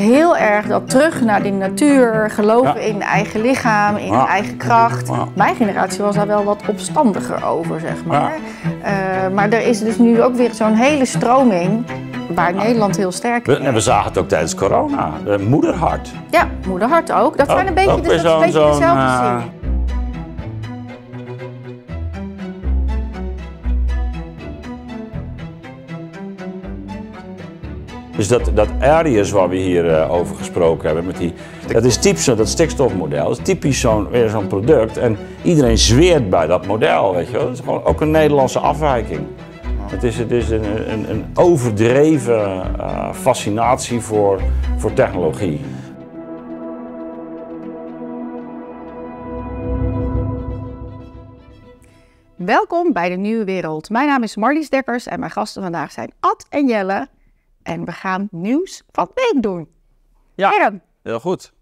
heel erg dat terug naar die natuur, geloven in eigen lichaam, in eigen kracht. Mijn generatie was daar wel wat opstandiger over, zeg maar. Eh, maar er is dus nu ook weer zo'n hele stroming waar Nederland heel sterk is. En we zagen het ook tijdens corona. Eh, moederhart. Ja, moederhart ook. Dat oh, zijn een beetje, dus een beetje dezelfde zin. Eh, Dus dat, dat Arius waar we hier eh, over gesproken hebben, met die, dat is typisch, dat stikstofmodel, is typisch zo'n zo'n product. En iedereen zweert bij dat model, weet je wel. Dat is gewoon ook een Nederlandse afwijking. Het is, het is een, een, een overdreven eh, fascinatie voor, voor technologie. Welkom bij de Nieuwe Wereld. Mijn naam is Marlies Dekkers en mijn gasten vandaag zijn Ad en Jelle en we gaan nieuws van week doen. Ja, heel goed.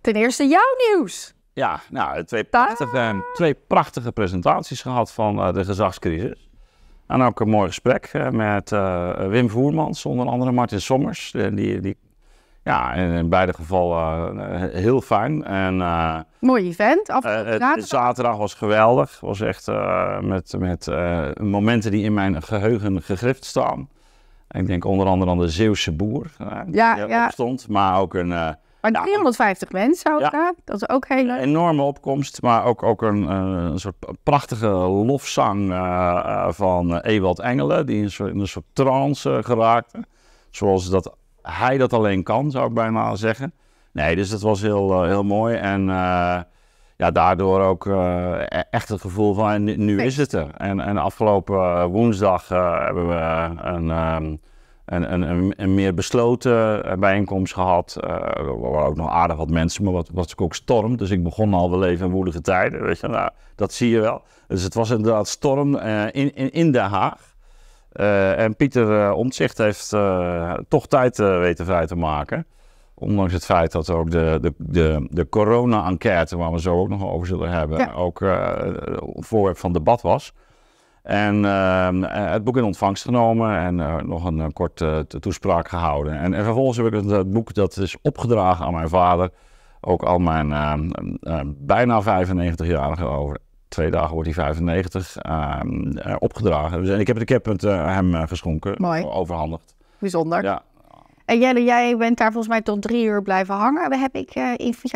Ten eerste jouw nieuws. Ja, nou, twee prachtige, twee prachtige presentaties gehad van eh, de gezagscrisis. En ook een mooi gesprek eh, met eh, Wim Voermans, onder andere Martin Sommers. die, die, ja, in, in beide gevallen heel fijn. En, mooi event, zaterdag. zaterdag. was geweldig. was echt met, met momenten die in mijn geheugen gegrift staan. Ik denk onder andere aan de Zeeuwse boer eh, die ja, ja. maar ook een... Eh, maar 350 nou, mensen zou ja. dat is ook heel Een enorme opkomst, maar ook, ook een, eh, een soort prachtige lofzang van Ewald Engelen, die in een soort, in een soort trance geraakte. Zoals dat hij dat alleen kan, zou ik bijna zeggen. Nee, dus dat was heel, heel mooi en ja, daardoor ook eh, e-, echt het gevoel van nu, is het er. En, en afgelopen eh, woensdag eh, hebben we ehm, een, een, een, een, meer besloten bijeenkomst gehad. Uh, waar ook nog aardig wat mensen, maar wat, wat ook storm. Dus ik begon al wel even in woelige tijden. Weet je, nou, dat zie je wel. Dus het was inderdaad storm in, in, in Den Haag. en Pieter Omtzigt heeft toch tijd weten vrij te maken ondanks het feit dat ook de, de, de, de corona-enquête, waar we zo ook nog over zullen hebben, ook uh, voorwerp van debat was. En eh, het boek in ontvangst genomen en eh, nog een korte toespraak gehouden. En, vervolgens heb ik het, boek dat is opgedragen aan mijn vader, ook al mijn bijna 95-jarige over. Twee dagen wordt hij 95 opgedragen. Dus, en ik heb, ik heb het hem geschonken, Mooi. overhandigd. Bijzonder. Ja, en Jelle, jij bent daar volgens mij tot drie uur blijven hangen. We heb ik uh,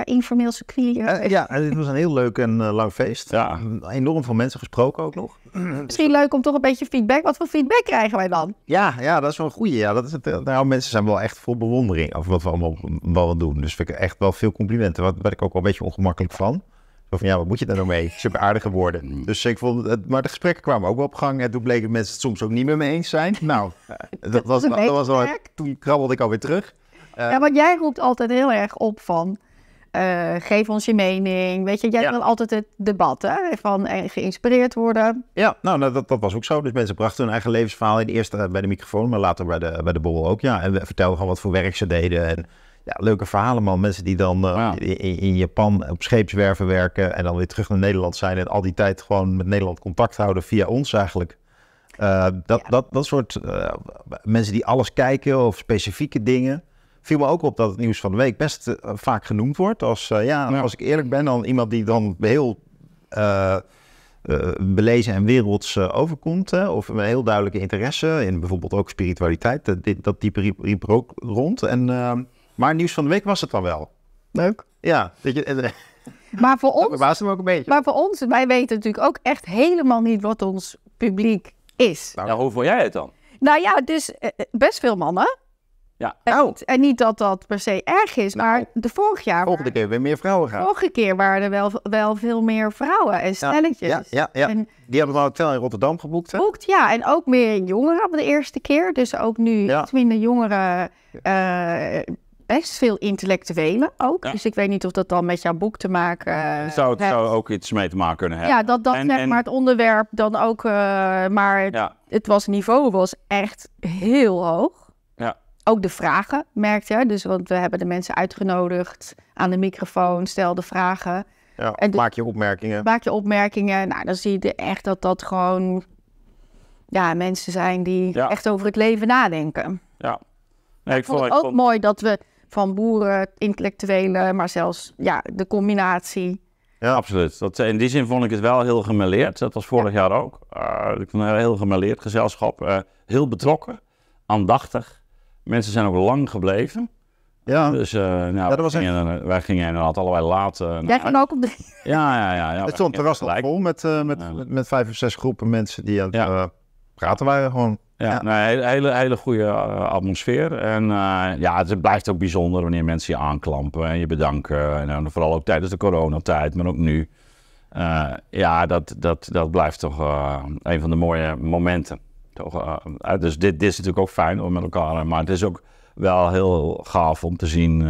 informeel circuit. Eh, eh, ja, het was een heel leuk en lang feest. Ja. Enorm veel mensen gesproken ook nog. Misschien leuk om toch een beetje feedback. Wat voor feedback krijgen wij dan? Ja, ja dat is wel een goede. Ja. Dat is het, nou, mensen zijn wel echt vol bewondering over wat we allemaal we doen. Dus ik echt wel veel complimenten. Daar ben ik ook wel een beetje ongemakkelijk van van, ja, wat moet je daar nou mee? Super aardige woorden. Mm. Dus ik vond het, maar de gesprekken kwamen ook wel op gang. En toen dat mensen het soms ook niet meer mee eens zijn. Nou, dat was, dat was al, toen krabbelde ik alweer terug. Eh, ja, want jij roept altijd heel erg op van, eh, geef ons je mening. Weet je, jij ja. wil altijd het debat, hè? Van eh, geïnspireerd worden. Ja, nou, nou, dat, dat was ook zo. Dus mensen brachten hun eigen levensverhaal in. Eerst bij de microfoon, maar later bij de, bij de borrel ook. Ja, en we vertelden gewoon wat voor werk ze deden en ja, leuke verhalen, man. Mensen die dan eh, in, Japan op scheepswerven werken en dan weer terug naar Nederland zijn en al die tijd gewoon met Nederland contact houden via ons eigenlijk. Eh, dat, dat, dat soort eh, mensen die alles kijken of specifieke dingen. Viel me ook op dat het nieuws van de week best vaak genoemd wordt. Als, ja, als ik eerlijk ben, dan iemand die dan heel belezen en werelds overkomt. of een heel duidelijke interesse in bijvoorbeeld ook spiritualiteit. Dat, dat type riep, riep er ook rond. En ehm, maar nieuws van de week was het dan wel. Leuk. Ja, je, eh, maar voor ons, dat ook een beetje. Maar voor ons, wij weten natuurlijk ook echt helemaal niet wat ons publiek is. Nou, hoe vond jij het dan? Nou ja, dus eh, eh, best veel mannen. Ja. En, oh. en, niet dat dat per se erg is, nou. maar de vorig jaar... Volgende keer weer meer vrouwen gaan. Vorige keer waren er wel, wel veel meer vrouwen en stelletjes. Ja, ja, ja. En, Die hebben we hotel in Rotterdam geboekt, ja. En ook meer jongeren de eerste keer. Dus ook nu ja. iets minder jongeren best veel intellectuelen ook. Dus ik weet niet of dat dan met jouw boek te maken zou, het, eh, zou ook iets mee te maken kunnen hebben. Ja, dat, dat en, maar het onderwerp dan ook. Eh, maar het, was, niveau was echt heel hoog. Ja. Ook de vragen, merkte je. Dus want we hebben de mensen uitgenodigd aan de microfoon, stelde vragen. Ja, en maak je opmerkingen. Maak je opmerkingen. Nou, dan zie je echt dat dat gewoon ja, mensen zijn die echt over het leven nadenken. Ja. Nee, ik vond, het ook mooi dat we van boeren, intellectuelen, maar zelfs ja, de combinatie. Ja, absoluut. Dat, in die zin vond ik het wel heel gemêleerd. Dat was vorig jaar ook. ik vond het een heel gemêleerd gezelschap. Eh, heel betrokken, aandachtig. Mensen zijn ook lang gebleven. Ja, dus, eh, nou, ja, dat was echt... gingen, wij gingen inderdaad allebei laat. Eh, Jij ging ook op de... Ja, ja, ja. ja het stond terras vol met, met, met vijf of zes groepen mensen die aan het praten waren gewoon. Ja, een hele, hele, goede eh, atmosfeer. En eh, ja, het blijft ook bijzonder wanneer mensen je aanklampen en je bedanken. En vooral ook tijdens de coronatijd, maar ook nu. Eh, ja, dat, dat, dat blijft toch een van de mooie momenten. Toch, dus dit, dit is natuurlijk ook fijn om met elkaar. Maar het is ook wel heel gaaf om te zien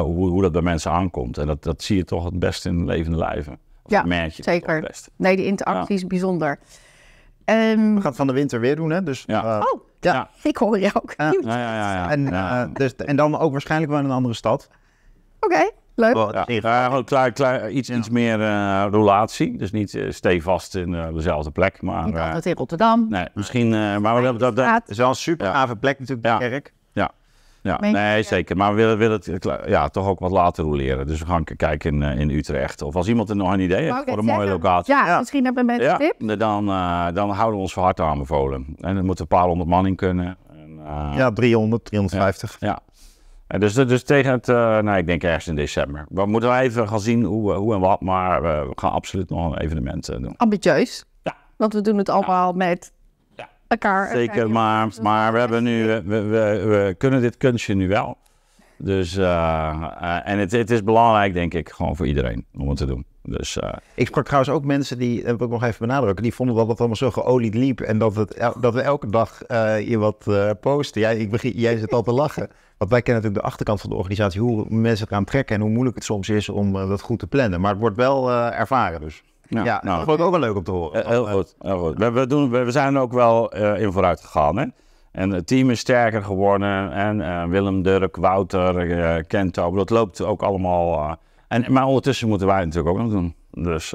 hoe, hoe dat bij mensen aankomt. En dat, dat zie je toch het best in levende lijven. ja, zeker. Nee, die interactie is bijzonder. Ehm, we gaan het van de winter weer doen, hè? Dus, eh, oh, ja. ik hoor je ook. Ja. Ja, en, eh, dus, en dan ook waarschijnlijk wel in een andere stad. Oké. Leuk. Ja, eh, iets, iets meer uh, relatie. Dus niet uh, stevast in dezelfde plek. Maar, niet altijd in Rotterdam. Nee, misschien. maar dat, dat, dat, is wel een super gave plek natuurlijk, de kerk. Ja, nee, zeker. Maar we willen, het ja, toch ook wat later roleren. Dus we gaan kijken in, eh, in Utrecht. Of als iemand er nog een idee heeft voor een mooie locatie. Ja, misschien hebben mensen een tip. Dan, eh, dan houden we ons van harte aanbevolen. En dan moeten een paar honderd man in kunnen. En, eh, ja, 300, 350. Ja. En dus, dus tegen het, uh, ik denk ergens in december. We moeten even gaan zien hoe, hoe en wat, maar we gaan absoluut nog een evenement doen. Ambitieus. Ja. Want we doen het allemaal met eh, Zeker, maar, maar we, hebben nu, we, we, kunnen dit kunstje nu wel. Dus, eh, eh, en het, het, is belangrijk, denk ik, gewoon voor iedereen om het te doen. Dus, ik sprak trouwens ook mensen die, dat wil ik nog even benadrukken, die vonden dat het allemaal zo geolied liep en dat, dat we elke dag je wat posten. Jij, ik jij zit al te lachen, want wij kennen natuurlijk de achterkant van de organisatie, hoe mensen het gaan trekken en hoe moeilijk het soms is om dat goed te plannen. Maar het wordt wel ervaren dus. Ja, nou. dat vond ook wel leuk om te horen. Eh, heel goed. Heel goed. We, we, doen, we, we zijn ook wel eh, in vooruit gegaan. Hè? En het team is sterker geworden. En eh, Willem, Dirk, Wouter, uh, Kento. Dat loopt ook allemaal. en, maar ondertussen moeten wij natuurlijk ook nog doen. Dus,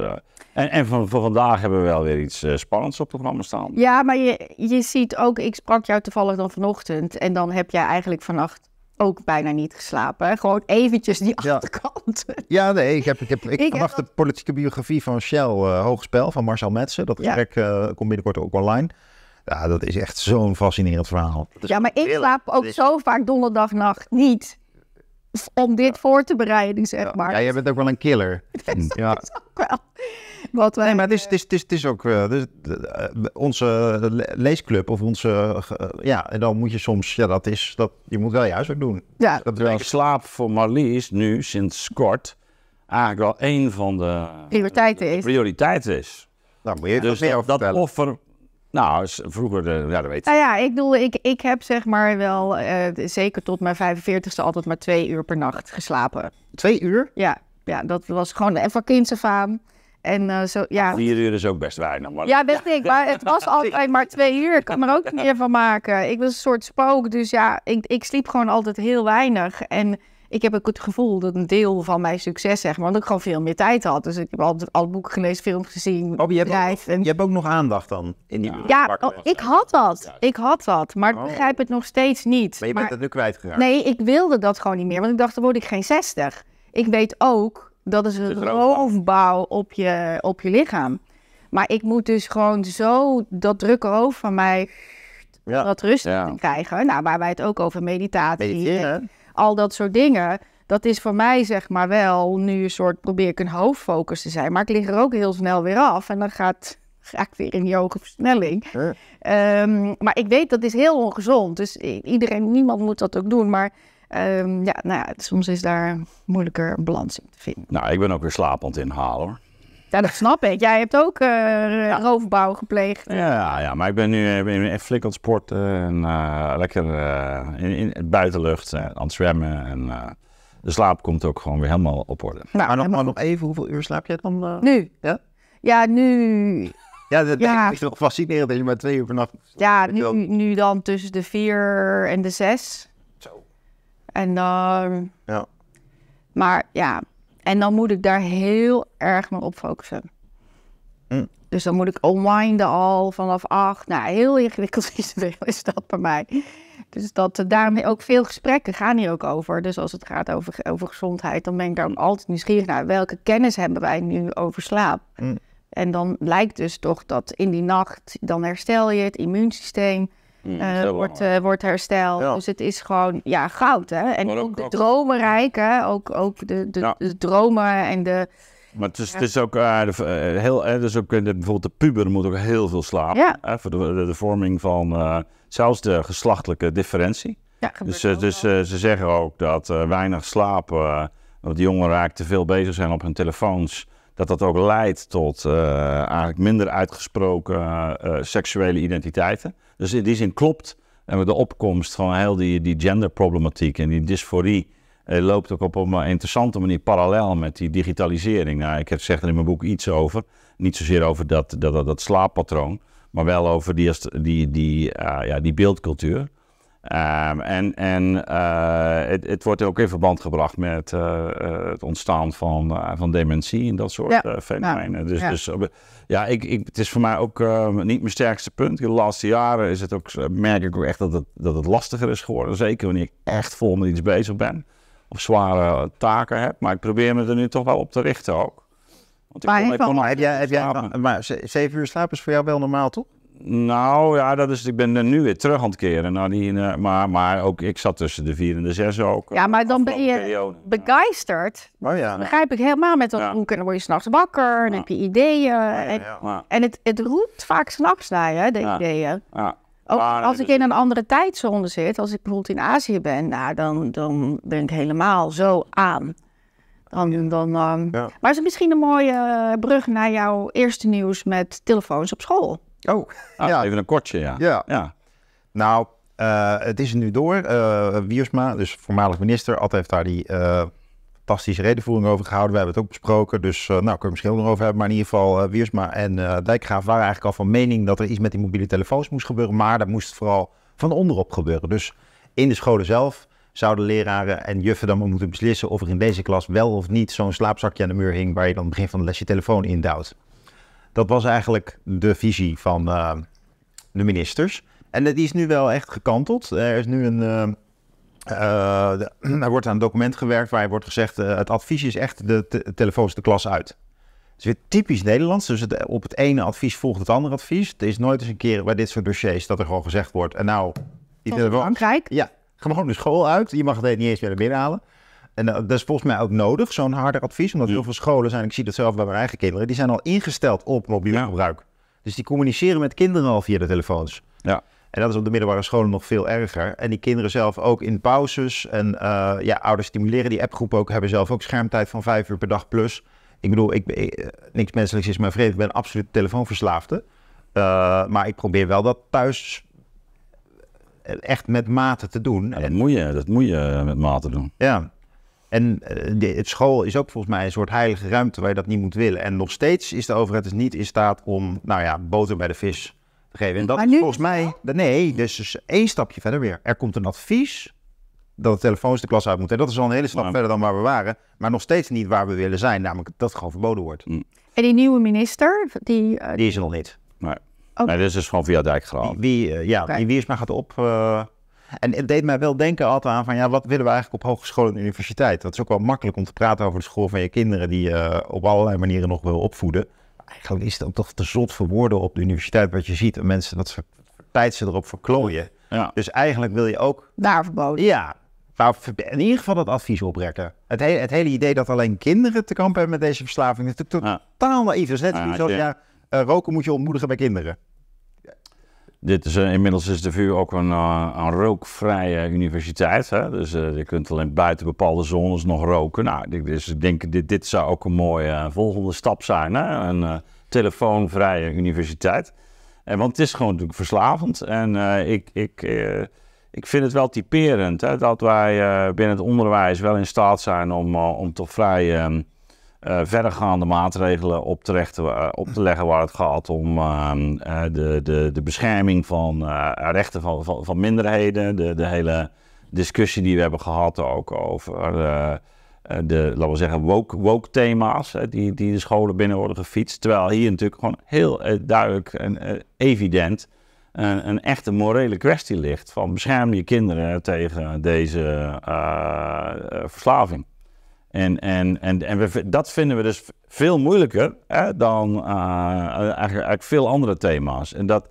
en en voor, voor, vandaag hebben we wel weer iets spannends op het programma staan. Ja, maar je, je ziet ook, ik sprak jou toevallig dan vanochtend. En dan heb jij eigenlijk vannacht ook bijna niet geslapen. Gewoon eventjes die achterkant. Ja, nee, ik, heb, ik, heb, ik, vanaf de politieke biografie van Shell, eh, Hoogspel, van Marcel Metsen. Dat gesprek eh, komt binnenkort ook online. Ja, dat is echt zo'n fascinerend verhaal. Ja, maar ik slaap ook zo vaak donderdagnacht niet om dit voor te bereiden, zeg maar. Ja, jij bent ook wel een killer. dat ja. is ook wel. Wat wij... Nee, maar het is, het is, het is, ook dus, onze leesclub of onze... Eh, ja, en dan moet je soms... Ja, dat is... Dat, je moet wel juist ook doen. Ja. Dat de slaap voor Marlies nu, sinds kort... eigenlijk wel één van de... Prioriteiten is. Prioriteiten is. Nou, moet je dus meer over dat, dat offer nou, vroeger, ja, dat weet je. Nou ja, ik bedoel, ik, ik heb zeg maar wel, uh, zeker tot mijn 45ste, altijd maar twee uur per nacht geslapen. Twee uur? Ja, ja dat was gewoon even kinds af aan. En eh, zo, ja. Nou, vier uur is ook best weinig. Maar... Ja, best ik. Maar het was altijd maar twee uur. Ik kan er ook meer van maken. Ik was een soort spook. Dus ja, ik, ik sliep gewoon altijd heel weinig. En ik heb ook het gevoel dat een deel van mijn succes, zeg maar, omdat ik gewoon veel meer tijd had. Dus ik heb altijd al boeken gelezen, films gezien. Oh, je, hebt ook, en... je hebt ook nog aandacht dan in die Ja, oh, ik had dat. Ik had dat. Maar ik oh. begrijp het nog steeds niet. Maar je bent het nu kwijtgeraakt? Nee, ik wilde dat gewoon niet meer. Want ik dacht, dan word ik geen 60. Ik weet ook dat is een roofbouw op je, op je lichaam. Maar ik moet dus gewoon zo dat drukke hoofd van mij ja. wat rust krijgen. Nou, waar wij het ook over meditatie al dat soort dingen. Dat is voor mij zeg maar wel nu een soort probeer ik een hoofdfocus te zijn. Maar ik lig er ook heel snel weer af en dan gaat, ga ik weer in yoga versnelling. Ehm, maar ik weet dat is heel ongezond. Dus iedereen, niemand moet dat ook doen. Maar Ehm, ja, nou ja, soms is daar moeilijker balans in te vinden. Nou, ik ben ook weer slapend inhalen hoor. Ja, dat snap ik. Jij hebt ook uh, roofbouw gepleegd. Ja, ja, maar ik ben nu eh, ben echt flink aan het sporten. En, eh, lekker in, in buitenlucht aan het zwemmen. En de slaap komt ook gewoon weer helemaal op orde. Nou, maar nog, maar nog even, hoeveel uur slaap jij dan? Nu? Ja, ja nu... Ja, dat ja. is toch fascinerend dat je maar twee uur vannacht... Ja, nu, nu dan tussen de vier en de zes. En dan... Ja. Maar ja, en dan moet ik daar heel erg me op focussen. Hm. Dus dan moet ik onwinden al vanaf acht. Nou, heel ingewikkeld is, is dat bij mij. Dus dat, eh, daarmee ook veel gesprekken gaan hier ook over. Dus als het gaat over, over gezondheid, dan ben ik dan altijd nieuwsgierig naar. Welke kennis hebben wij nu over slaap? Hm. En dan lijkt dus toch dat in die nacht, dan herstel je het immuunsysteem. Hmm, eh, wordt, uh, wordt hersteld. Dus het is gewoon ja, goud. Hè? En ook, de dromenrijk, hè? ook, ook de, de, dromen en de. Maar het is, het is ook eh, dus ook, bijvoorbeeld de puber moet ook heel veel slapen. Voor de, de, vorming van zelfs de geslachtelijke differentie. dus dus ze zeggen ook dat weinig slapen. dat jongeren eigenlijk te veel bezig zijn op hun telefoons dat dat ook leidt tot eh, eigenlijk minder uitgesproken eh, seksuele identiteiten. Dus in die zin klopt en eh, met de opkomst van heel die, die genderproblematiek en die dysforie loopt ook op een interessante manier parallel met die digitalisering. Nou, ik zeg er in mijn boek iets over, niet zozeer over dat, dat, dat, dat slaappatroon, maar wel over die, die, die, ja, die beeldcultuur. Ehm, en en eh, het, het, wordt ook in verband gebracht met eh, eh, het ontstaan van, van dementie en dat soort ja. fenomenen. Dus, ja. dus ja, ik, ik, het is voor mij ook ehm, niet mijn sterkste punt. De laatste jaren is het ook, merk ik ook echt dat het, dat het lastiger is geworden. Zeker wanneer ik echt vol met iets bezig ben of zware taken heb. Maar ik probeer me er nu toch wel op te richten ook. Want ik maar, heb, jij, heb jij, maar zeven uur slaap is voor jou wel normaal, toch? Nou ja, dat is, ik ben nu weer terug aan het keren. die, eh, maar, maar ook ik zat tussen de vier en de zes ook. Ja, maar dan ben je periode. begeisterd. Oh, Begrijp ik helemaal met dat ja. roeken. Dan word je s'nachts wakker, dan heb je ideeën. En, het, het roept vaak s'nachts naar je, de ideeën. Ook als ik in een andere tijdzone zit, als ik bijvoorbeeld in Azië ben, nou, dan, dan ben ik helemaal zo aan. Dan, dan, eh, Maar is het misschien een mooie eh, brug naar jouw eerste nieuws met telefoons op school? Oh, ja. Ah, even een kortje, ja. Ja. ja. Nou, eh, het is nu door. Eh, Wiersma, dus voormalig minister, Altijd heeft daar die eh, fantastische redenvoering over gehouden. We hebben het ook besproken, dus nou, kunnen we misschien nog over hebben. Maar in ieder geval, Wiersma en Dijkgraaf waren eigenlijk al van mening dat er iets met die mobiele telefoons moest gebeuren. Maar dat moest vooral van onderop gebeuren. Dus in de scholen zelf zouden leraren en juffen dan moeten beslissen of er in deze klas wel of niet zo'n slaapzakje aan de muur hing waar je dan begin van de les je telefoon indouwt. Dat was eigenlijk de visie van ehm, de ministers. En die is nu wel echt gekanteld. Er is nu een. Ehm, eh, er wordt aan een document gewerkt waarin wordt gezegd: eh, het advies is echt de te telefoons de klas uit. Het is weer typisch Nederlands. Dus op het ene advies volgt het andere advies. Het is nooit eens een keer bij dit soort dossiers dat er gewoon gezegd wordt: en nou, die Frankrijk? Ja, gewoon de school uit. Je mag het niet eens meer binnenhalen. En eh, dat is volgens mij ook nodig, zo'n harder advies. Omdat heel veel scholen zijn, ik zie dat zelf bij mijn eigen kinderen, die zijn al ingesteld op mobiel gebruik. Dus die communiceren met kinderen al via de telefoons. Ja. En dat is op de middelbare scholen nog veel erger. En die kinderen zelf ook in pauzes. En eh, ja, ouders stimuleren die appgroep ook. Hebben zelf ook schermtijd van vijf uur per dag plus. Ik bedoel, ik, ik eh, niks menselijks is mijn vrede, Ik ben absoluut telefoonverslaafde. maar ik probeer wel dat thuis echt met mate te doen. dat, moet je, dat moet je met mate doen. Ja, en eh, de, het school is ook volgens mij een soort heilige ruimte waar je dat niet moet willen. En nog steeds is de overheid dus niet in staat om, nou ja, boter bij de vis te geven. En dat is volgens mij, nee, dus, dus, één stapje verder weer. Er komt een advies dat de telefoons de klas uit moeten. En dat is al een hele stap verder dan waar we waren. Maar nog steeds niet waar we willen zijn, namelijk dat het gewoon verboden wordt. Mm. En die nieuwe minister, die... Eh, die is er nog niet. Nee. nee dit is gewoon via Dijkgraaf. Wie, uh, ja, okay. is maar gaat op... En het deed mij wel denken altijd aan van ja, wat willen we eigenlijk op hogeschool en universiteit? Dat is ook wel makkelijk om te praten over de school van je kinderen die je eh, op allerlei manieren nog wil opvoeden. Eigenlijk is het ook toch te zot voor woorden op de universiteit wat je ziet. En mensen, dat ze tijd ze erop verklooien. Ja. Dus eigenlijk wil je ook... Daar verboden. Ja, maar in ieder geval dat advies oprekken. Het, het, hele idee dat alleen kinderen te kampen hebben met deze verslaving... is natuurlijk totaal naïef. Dat is net ja, zoals, ja, eh, roken moet je ontmoedigen bij kinderen. Dit is, eh, inmiddels is de VU ook een, eh, een rookvrije universiteit. Hè? Dus eh, je kunt alleen buiten bepaalde zones nog roken. Nou, dit, dus ik denk, dit, dit zou ook een mooie volgende stap zijn. Hè? Een telefoonvrije universiteit. En, want het is gewoon natuurlijk verslavend. En ik, ik, ik vind het wel typerend dat wij binnen het onderwijs wel in staat zijn om, om toch vrij ehm, eh, verdergaande maatregelen op, eh, op te leggen waar het gaat om ehm, eh, de, de, de bescherming van rechten van, van, van, minderheden. De, de hele discussie die we hebben gehad ook over de, laten we zeggen, woke, woke thema's die, die de scholen binnen worden gefietst. Terwijl hier natuurlijk gewoon heel duidelijk en evident een, een, echte morele kwestie ligt van bescherm je kinderen tegen deze verslaving. En, en, en, en dat vinden we dus veel moeilijker hè, dan eh, eigenlijk, veel andere thema's. En dat,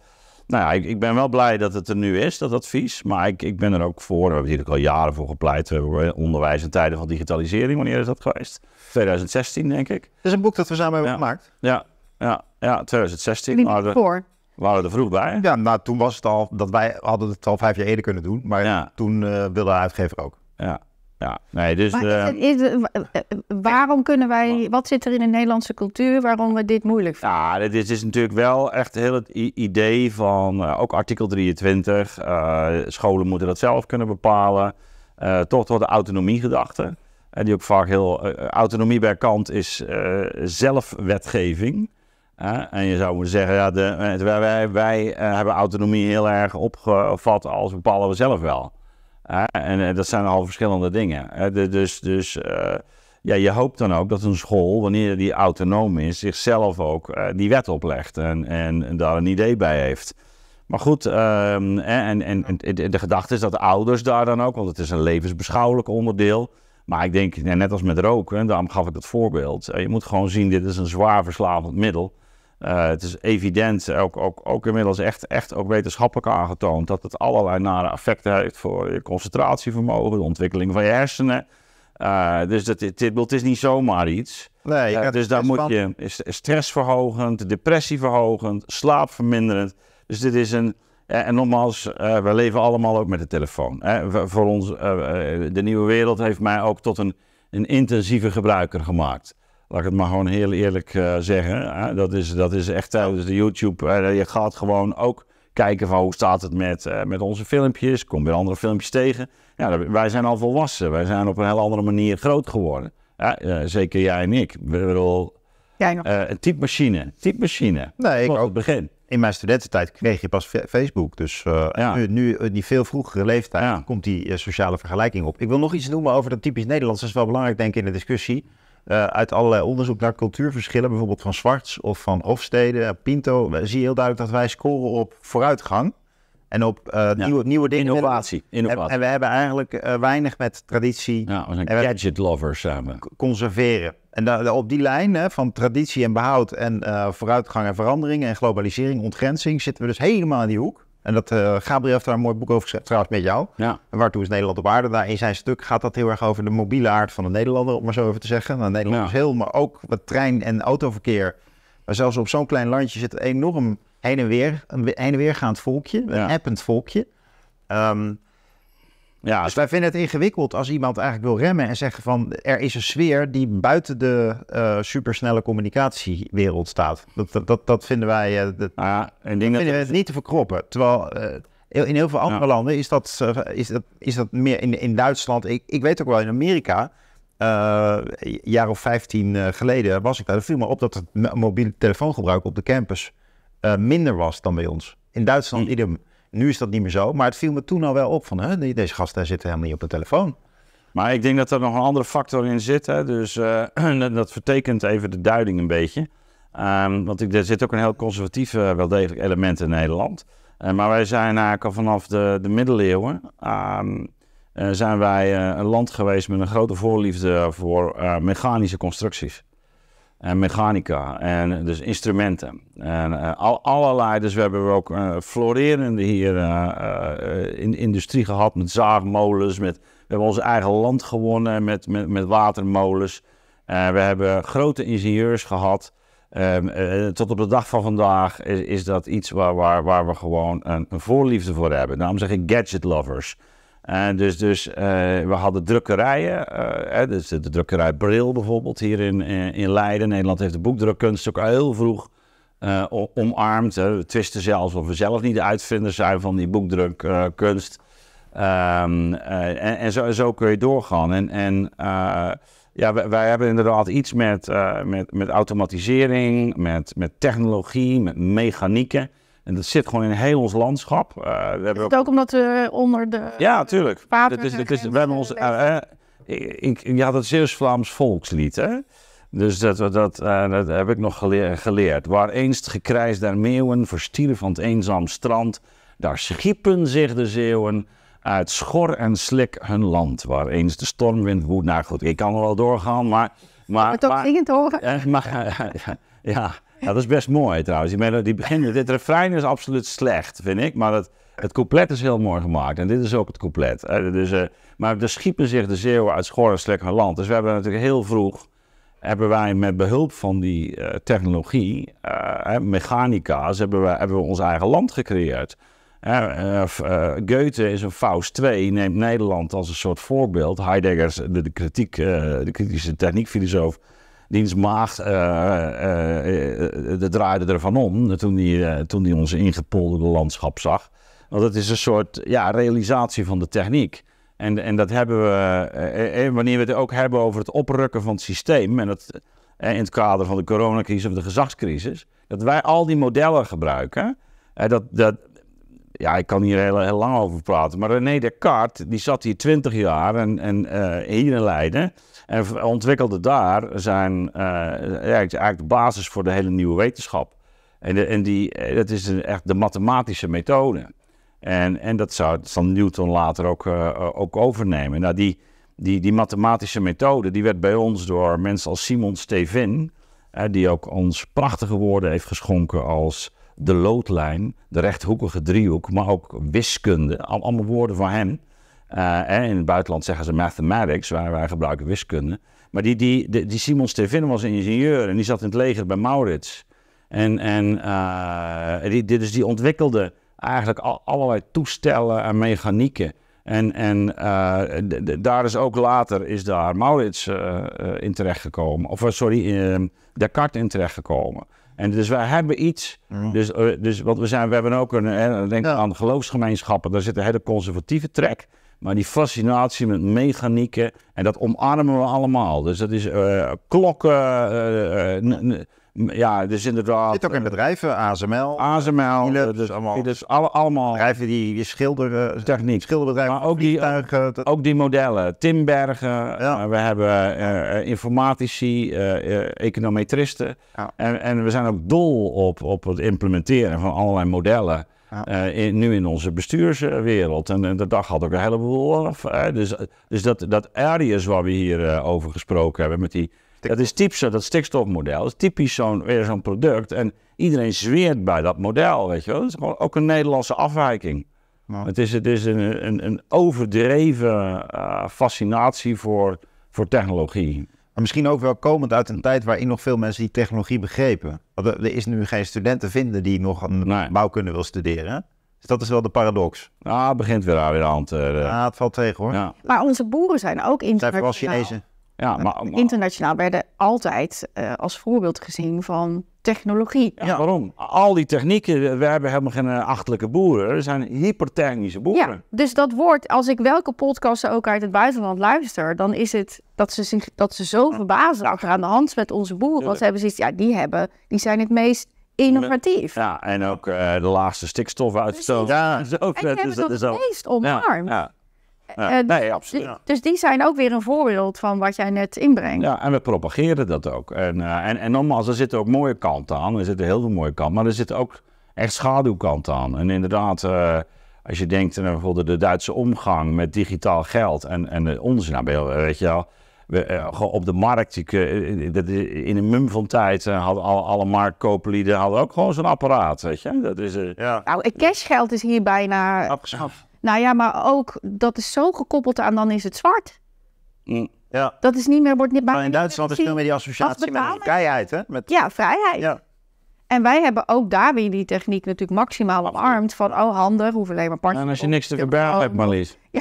nou ja, ik, ik, ben wel blij dat het er nu is, dat advies. Maar ik, ik ben er ook voor, we hebben hier ook al jaren voor gepleit. We eh, hebben onderwijs in tijden van digitalisering, wanneer is dat geweest? 2016, denk ik. Dat is een boek dat we samen hebben gemaakt. Ja, ja, ja 2016. waren voor. We waren er vroeg bij. Ja, nou, toen was het al, dat wij hadden het al vijf jaar eerder kunnen doen. Maar toen eh, wilde de uitgever ook. Ja, ja. Nee, dus, eh, is eh, eh, waarom kunnen wij, wat zit er in de Nederlandse cultuur waarom we dit moeilijk vinden? Ja, dit is, natuurlijk wel echt heel het idee van ook artikel 23. scholen moeten dat zelf kunnen bepalen. toch door de autonomiegedachte. En die ook vaak heel autonomie bij kant is zelfwetgeving. en je zou moeten zeggen, ja, de, wij, wij, wij hebben autonomie heel erg opgevat als bepalen we zelf wel en eh, dat zijn al verschillende dingen. dus dus eh, ja, je hoopt dan ook dat een school, wanneer die autonoom is, zichzelf ook eh, die wet oplegt en, en, daar een idee bij heeft. Maar goed, ehm, en, en, en de gedachte is dat de ouders daar dan ook, want het is een levensbeschouwelijk onderdeel, maar ik denk, net als met roken, daarom gaf ik dat voorbeeld. Je moet gewoon zien, dit is een zwaar verslavend middel. Eh, het is evident, ook, ook, ook inmiddels echt, echt ook wetenschappelijk aangetoond, dat het allerlei nare effecten heeft voor je concentratievermogen, de ontwikkeling van je hersenen. Eh, dus dat, dit, dit, het is niet zomaar iets. Nee, eh, dus daar moet je is stressverhogend, depressieverhogend, slaapverminderend. Dus dit is een. En nogmaals, we leven allemaal ook met de telefoon. Hè. Voor ons, de nieuwe wereld heeft mij ook tot een, een intensieve gebruiker gemaakt. Laat ik het maar gewoon heel eerlijk eh, zeggen. Dat, is, dat is echt tijdens de YouTube. je gaat gewoon ook kijken van hoe staat het met, eh, met onze filmpjes. Kom weer andere filmpjes tegen. Ja, wij zijn al volwassen. Wij zijn op een heel andere manier groot geworden. Eh, zeker jij en ik. We willen al een typemachine. Typemachine. Nee, ik ook. begin. In mijn studententijd kreeg je pas Facebook. Dus nu, nu, die veel vroegere leeftijd, ja. komt die sociale vergelijking op. Ik wil nog iets noemen over dat typisch Nederlands. Dat is wel belangrijk, denk ik, in de discussie. Eh, uit allerlei onderzoek naar cultuurverschillen, bijvoorbeeld van Zwarts of van Hofstede, eh, Pinto, zie je heel duidelijk dat wij scoren op vooruitgang. En op uh, nieuwe, nieuwe dingen. Innovatie. Innovatie. En, we hebben eigenlijk weinig met traditie. Ja, we zijn gadget lovers samen. Conserveren. En op die lijn van traditie en behoud en vooruitgang en verandering en globalisering, ontgrensing, zitten we dus helemaal in die hoek. En dat, eh, Gabriel heeft daar een mooi boek over geschreven, trouwens met jou. Ja. En waartoe is Nederland op aarde? Daar in zijn stuk gaat dat heel erg over de mobiele aard van de Nederlander, om maar zo even te zeggen. Nou, Nederland is heel, maar ook wat trein- en autoverkeer. Maar zelfs op zo'n klein landje zit enorm heen en weer, een heen en weer gaand volkje, een append volkje. Um, ja, dus wij vinden het ingewikkeld als iemand eigenlijk wil remmen en zeggen van er is een sfeer die buiten de eh, supersnelle communicatiewereld staat. Dat, dat, dat, vinden wij eh, nou ja, en dat het niet te verkroppen. Terwijl eh, in heel veel andere landen is dat, is dat, is dat meer in, in Duitsland. Ik, ik weet ook wel in Amerika, een jaar of vijftien geleden was ik daar. Er viel me op dat het mobiele telefoongebruik op de campus minder was dan bij ons. In Duitsland hm. idem. Nu is dat niet meer zo, maar het viel me toen al wel op van hè, deze gast daar helemaal niet op de telefoon. Maar ik denk dat er nog een andere factor in zit. Hè? Dus eh, dat vertekent even de duiding een beetje. Ehm, want ik, er zit ook een heel conservatief eh, wel degelijk element in Nederland. Eh, maar wij zijn eigenlijk al vanaf de, de middeleeuwen... Ehm, zijn wij een land geweest met een grote voorliefde voor mechanische constructies en mechanica en dus instrumenten en eh, al, allerlei. Dus we hebben ook uh, florerende hier eh, in, industrie gehad met zaagmolens, met, we hebben ons eigen land gewonnen met, met, met watermolens. we hebben grote ingenieurs gehad. Ehm, tot op de dag van vandaag is, is dat iets waar, waar, waar we gewoon een, een voorliefde voor hebben. Daarom zeg ik gadget lovers dus dus eh, we hadden drukkerijen, eh, dus de, drukkerij Bril bijvoorbeeld hier in, eh, in Leiden. Nederland heeft de boekdrukkunst ook al heel vroeg omarmd. We twisten zelfs of we zelf niet de uitvinders zijn van die boekdrukkunst. Ehm, en, en zo, kun je doorgaan. En, en ja, wij, hebben inderdaad iets met, met, met automatisering, met, met technologie, met mechanieken. En dat zit gewoon in heel ons landschap. Uh, we hebben... Het ook omdat we onder de. Ja, tuurlijk. Dat is, dat is, we hebben ons. Uh, ik, ja, dat Zeeuws-Vlaams volkslied. Hè? Dus dat, dat, dat eh, heb ik nog geleerd. Waar eens gekrijs der meeuwen verstieren van het eenzaam strand. Daar schiepen zich de zeeuwen uit schor en slik hun land. Waar eens de stormwind woedt. Nou goed, ik kan er wel doorgaan, maar. Maar, maar, maar, eh, maar, horen. maar ja, ja, dat is best mooi trouwens. Die melodie Dit refrein is absoluut slecht, vind ik. Maar het, het couplet is heel mooi gemaakt. En dit is ook het couplet. Dus, eh, maar er schiepen zich de Zeeuwen uit schor en land. Dus we hebben natuurlijk heel vroeg. Hebben wij met behulp van die eh, technologie, eh, mechanica's, hebben we, hebben we ons eigen land gecreëerd. Goethe is een Faust 2, neemt Nederland als een soort voorbeeld. Heidegger, de, de kritiek, de kritische techniekfilosoof, diens maag eh, eh, eh, de draaide ervan om toen hij, toen hij ons ingepolderde landschap zag. Want het is een soort ja, realisatie van de techniek. En, en dat hebben we, wanneer we het ook hebben over het oprukken van het systeem, en dat, in het kader van de coronacrisis of de gezagscrisis, dat wij al die modellen gebruiken. dat, dat, ja, ik kan hier heel, heel, lang over praten. Maar René Descartes, die zat hier twintig jaar en, en uh, hier in Leiden. En ontwikkelde daar zijn eh, eigenlijk de basis voor de hele nieuwe wetenschap. En, en die, eh, dat is echt de mathematische methode. En, en dat zou dan Newton later ook, eh, ook overnemen. Nou, die, die, die mathematische methode die werd bij ons door mensen als Simon Stevin, die ook ons prachtige woorden heeft geschonken als de loodlijn, de rechthoekige driehoek, maar ook wiskunde. allemaal woorden van hem. Uh, in het buitenland zeggen ze mathematics, waar wij gebruiken wiskunde. Maar die, die, die, Simon Stevin was een ingenieur en die zat in het leger bij Maurits. En, en eh, die, die, dus die ontwikkelde eigenlijk al, allerlei toestellen en mechanieken. En, en eh, daar is ook later is daar Maurits in terechtgekomen. Of sorry, ehm, Descartes in terechtgekomen. En dus wij hebben iets. Mm. Dus, dus, want we, zijn, we hebben ook een. Denk aan geloofsgemeenschappen. Daar zit een hele conservatieve trek. Maar die fascinatie met mechanieken, en dat omarmen we allemaal. Dus dat is uh, klokken, uh, ja, dus inderdaad. Zit ook in bedrijven, ASML. ASML, dus allemaal. Dus alle, allemaal bedrijven die, die schilderen. Techniek. Schilderbedrijven. Maar ook die, ook die modellen. Timbergen. we hebben informatici, econometristen. En, en we zijn ook dol op, op het implementeren van allerlei modellen. Eh, nu in onze bestuurswereld. En, en de dag had ook een heleboel af. Dus, dus dat, dat Arius waar we hier eh, over gesproken hebben, met die, dat is typisch, eh, dat stikstofmodel, is typisch zo'n, weer zo'n product. En iedereen zweert bij dat model, weet je wel. Dat is gewoon ook een Nederlandse afwijking. Het, is, het is een, een, een overdreven fascinatie voor, voor technologie. Maar misschien ook wel komend uit een tijd waarin nog veel mensen die technologie begrepen. Want er is nu geen studenten vinden die nog een nee. bouwkunde wil studeren. Dus dat is wel de paradox. Ah, het begint weer aan weer de hand. Uh, ah, het valt tegen hoor. Maar onze boeren zijn ook internationaal. Zijn Chinezen. Ja, eh, maar, Internationaal werden altijd eh, als voorbeeld gezien van technologie. Ja, waarom? Al die technieken, we hebben helemaal geen eh, achterlijke boeren. Er zijn hypertechnische boeren. Ja, dus dat woord, als ik welke podcast ook uit het buitenland luister, dan is het dat ze, zich, dat ze zo verbazen achter aan de hand met onze boeren. Want ze hebben zoiets, ja, die, hebben, die zijn het meest innovatief. Ja, en ook eh, de laagste stikstofuitstoot. Ja, zo, en dat, is, dat het meest omarmd. ja. Eh, eh, nee, absoluut. Dus die zijn ook weer een voorbeeld van wat jij net inbrengt. Ja, en we propageren dat ook. En, uh, en, en nogmaals, er zitten ook mooie kanten aan. Er zitten heel veel mooie kanten, maar er zitten ook echt schaduwkanten aan. En inderdaad, als je denkt aan bijvoorbeeld de Duitse omgang met digitaal geld en, en de nou, weet je wel. We, op de markt, ik, in een mum van tijd hadden alle, alle marktkooplieden hadden ook gewoon zo'n apparaat, weet je. Dat is, ja. Nou, cashgeld is hier bijna... Afgeschaft. Nou ja, maar ook dat is zo gekoppeld aan dan is het zwart. Mm. Ja. Dat is niet meer, wordt niet Maar in Duitsland is veel meer die associatie met vrijheid, hè? Met... Ja, vrijheid. Ja. En wij hebben ook daar weer die techniek natuurlijk maximaal omarmd. Van, oh handig, hoef alleen maar partners... En als je niks te verbergen hebt, Marlies. Ja,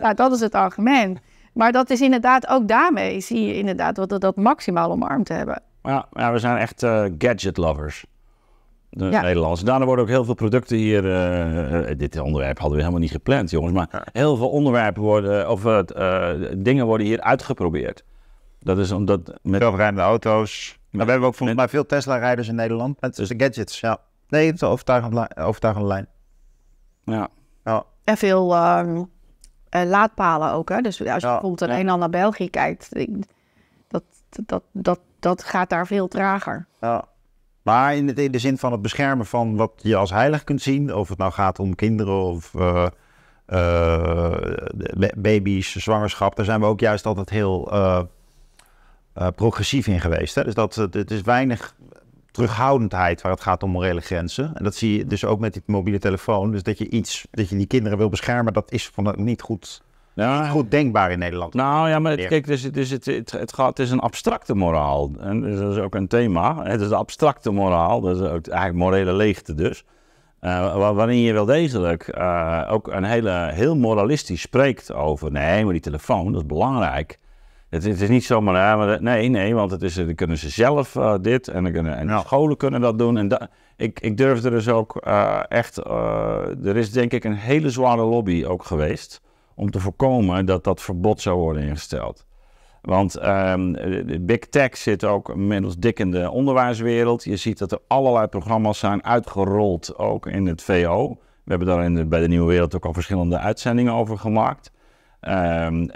ja dat is het argument. Maar dat is inderdaad, ook daarmee zie je inderdaad dat we dat maximaal omarmd hebben. Ja, ja we zijn echt eh, gadget lovers. De Nederlands. Daarna worden ook heel veel producten hier. Eh, eh, dit onderwerp hadden we helemaal niet gepland, jongens. Maar heel veel onderwerpen worden. Eh, of dingen worden hier uitgeprobeerd. Dat is omdat. Met... Zelfrijdende auto's. Maar we hebben ook volgens mij veel Tesla-rijders in Nederland. Met dus de gadgets. Ja. Nee, het is overtuigende, lijn. Ja. ja. En veel ehm, laadpalen ook. Hè? Dus als je bijvoorbeeld een ja. en naar België kijkt. Dat, dat, dat, dat gaat daar veel trager. Ja. Maar in, de zin van het beschermen van wat je als heilig kunt zien, of het nou gaat om kinderen of eh, eh, baby's, zwangerschap, daar zijn we ook juist altijd heel eh, progressief in geweest. Hè? Dus dat, het is weinig terughoudendheid waar het gaat om morele grenzen. En dat zie je dus ook met die mobiele telefoon. Dus dat je iets, dat je die kinderen wil beschermen, dat is van niet goed nou, goed denkbaar in Nederland. Nou ja, maar het, kijk, dus, het, het, gaat, is een abstracte moraal. En dus dat is ook een thema. Het is de abstracte moraal, dat is ook eigenlijk morele leegte dus. Uh, waarin je wel degelijk eh, ook een hele, heel moralistisch spreekt over... nee, maar die telefoon, dat is belangrijk. Het, is niet zomaar... Eh, maar, nee, nee, want het is, dan kunnen ze zelf dit en, dan kunnen, en scholen kunnen dat doen. En ik, ik durfde dus ook echt... er is denk ik een hele zware lobby ook geweest om te voorkomen dat dat verbod zou worden ingesteld. Want ehm, big tech zit ook inmiddels dik in de onderwijswereld. Je ziet dat er allerlei programma's zijn uitgerold, ook in het VO. We hebben daar in bij de Nieuwe Wereld ook al verschillende uitzendingen over gemaakt. Ehm,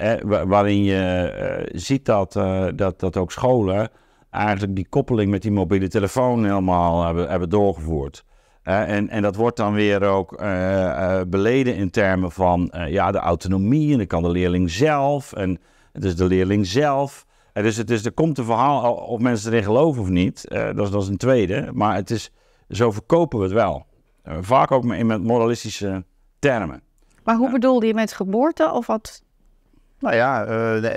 waarin je eh, ziet dat, eh, dat, dat ook scholen eigenlijk die koppeling met die mobiele telefoon helemaal hebben, hebben doorgevoerd en, en dat wordt dan weer ook eh, eh, beleden in termen van eh, ja, de autonomie en dan kan de leerling zelf. En het is de leerling zelf. dus, het is, er komt een verhaal of mensen erin geloven of niet. dat, is, dat is een tweede. Maar het is, zo verkopen we het wel. vaak ook in met moralistische termen. Maar hoe bedoelde je met geboorte of wat? Nou ja,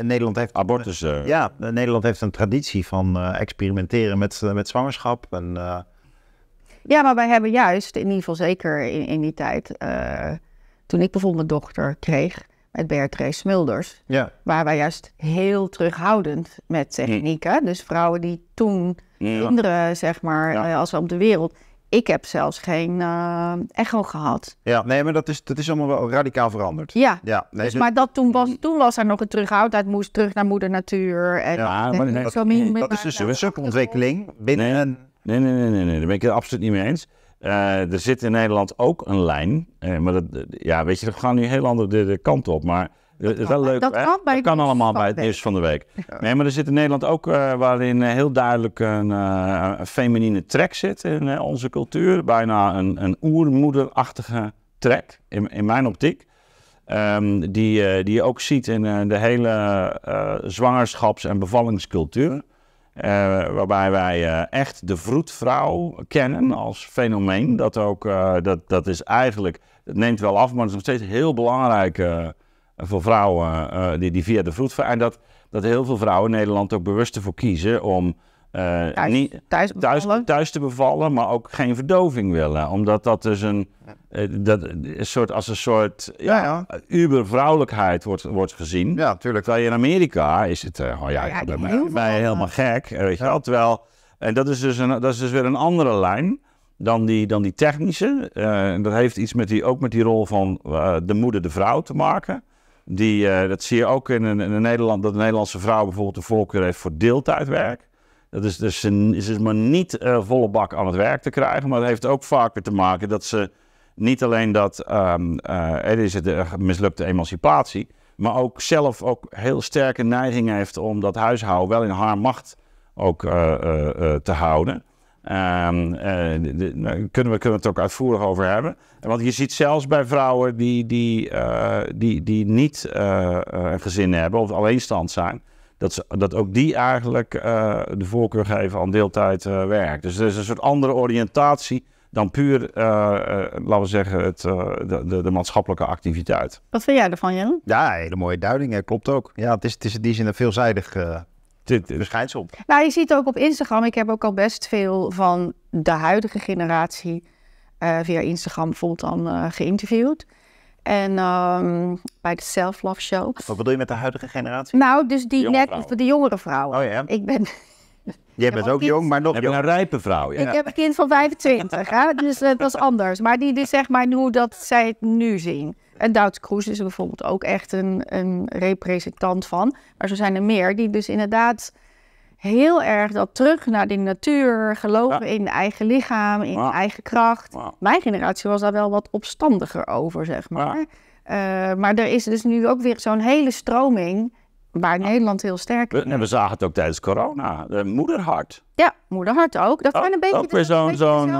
Nederland heeft. Abortus. Ja, Nederland heeft een traditie van experimenteren met, met zwangerschap. En ja, maar wij hebben juist, in ieder geval zeker in, die tijd, eh, toen ik bijvoorbeeld mijn dochter kreeg met Beatrice Smulders, ja. waren wij juist heel terughoudend met technieken. Dus vrouwen die toen kinderen, zeg maar, als uh, eh, als op de wereld. Ik heb zelfs geen eh, echo gehad. Ja, nee, maar dat is, dat is allemaal wel radicaal veranderd. Ja, ja dus dus- maar dat toen, was, toen was er nog een terughoudheid. Moest terug naar moeder natuur. En, ja, maar en, dat, is dus een ontwikkeling binnen... Nee, nee, nee, nee, nee, daar ben ik het absoluut niet mee eens. Eh, er zit in Nederland ook een lijn. Uh, maar dat, ja, weet je, we gaan nu heel andere de, kant op. Maar dat is wel leuk. hè? kan, bij dat kan allemaal bij het nieuws van de week. Nee, maar er zit in Nederland ook eh, waarin heel duidelijk een, feminine trek zit in onze cultuur. Bijna een, een oermoederachtige trek, in, in mijn optiek. Ehm, die, die je ook ziet in de hele zwangerschaps- en bevallingscultuur. Eh, waarbij wij eh, echt de vroedvrouw kennen als fenomeen. Dat, ook, eh, dat, dat is eigenlijk, het neemt wel af, maar het is nog steeds heel belangrijk voor vrouwen die, die via de vroedvrouw. En dat, dat heel veel vrouwen in Nederland ook bewust ervoor kiezen om niet, thuis, thuis, te bevallen, maar ook geen verdoving willen. Omdat dat dus een, eh, dat een soort, als een soort ja, ja, eh, ubervrouwelijkheid wordt, wordt gezien. Ja, natuurlijk. Terwijl je in Amerika is het, uh, oh ja, ja bij, helemaal gek, weet je wel. Terwijl, en dat is, dus een, dat is dus weer een andere lijn dan die, dan die technische. Uh, dat heeft iets met die, ook met die rol van de moeder, de vrouw te maken. Die, dat zie je ook in, in, Nederland, dat de Nederlandse vrouw bijvoorbeeld de voorkeur heeft voor deeltijdwerk. Dat is dus een, is maar niet volle bak aan het werk te krijgen. Maar dat heeft ook vaak te maken dat ze niet alleen dat um, uh, het is eh, de mislukte emancipatie, maar ook zelf ook heel sterke neiging heeft om dat huishouden wel in haar macht ook eh, te houden. Um, kunnen, we, kunnen we het ook uitvoerig over hebben. Want je ziet zelfs bij vrouwen die, die, die, die niet een gezin hebben of alleenstand zijn, dat, ze, dat ook die eigenlijk de voorkeur geven aan deeltijd werk. Dus er is een soort andere oriëntatie dan puur, eh, eh, laten we zeggen, het, eh, de, de, de, maatschappelijke activiteit. Wat vind jij ervan, Jan? Ja, hele mooie duiding. Klopt ook. Ja, het is, het is in die zin een veelzijdig verschijnsel. Nou, je ziet ook op Instagram, ik heb ook al best veel van de huidige generatie via Instagram bijvoorbeeld dan geïnterviewd. En ehm, bij de Self Love Show. Wat bedoel je met de huidige generatie? Nou, dus die jongere net, de jongere vrouwen. Oh ja. Ik ben je bent ook jong, maar nog heb een rijpe vrouw. Ja. Ik heb een kind van 25, hè? dus eh, dat was anders. Maar die, die zeg maar hoe dat zij het nu zien. En Doubt Kroes is er bijvoorbeeld ook echt een, een representant van. Maar zo zijn er meer die dus inderdaad heel erg dat terug naar de natuur, geloven in eigen lichaam, in eigen kracht. Mijn generatie was daar wel wat opstandiger over, zeg maar. Uh, maar er is dus nu ook weer zo'n hele stroming waar ah. Nederland heel sterk we zagen het ook tijdens corona. De moederhart. Ja, moederhart ook. Dat oh, een beetje... Ook weer zo'n... zo'n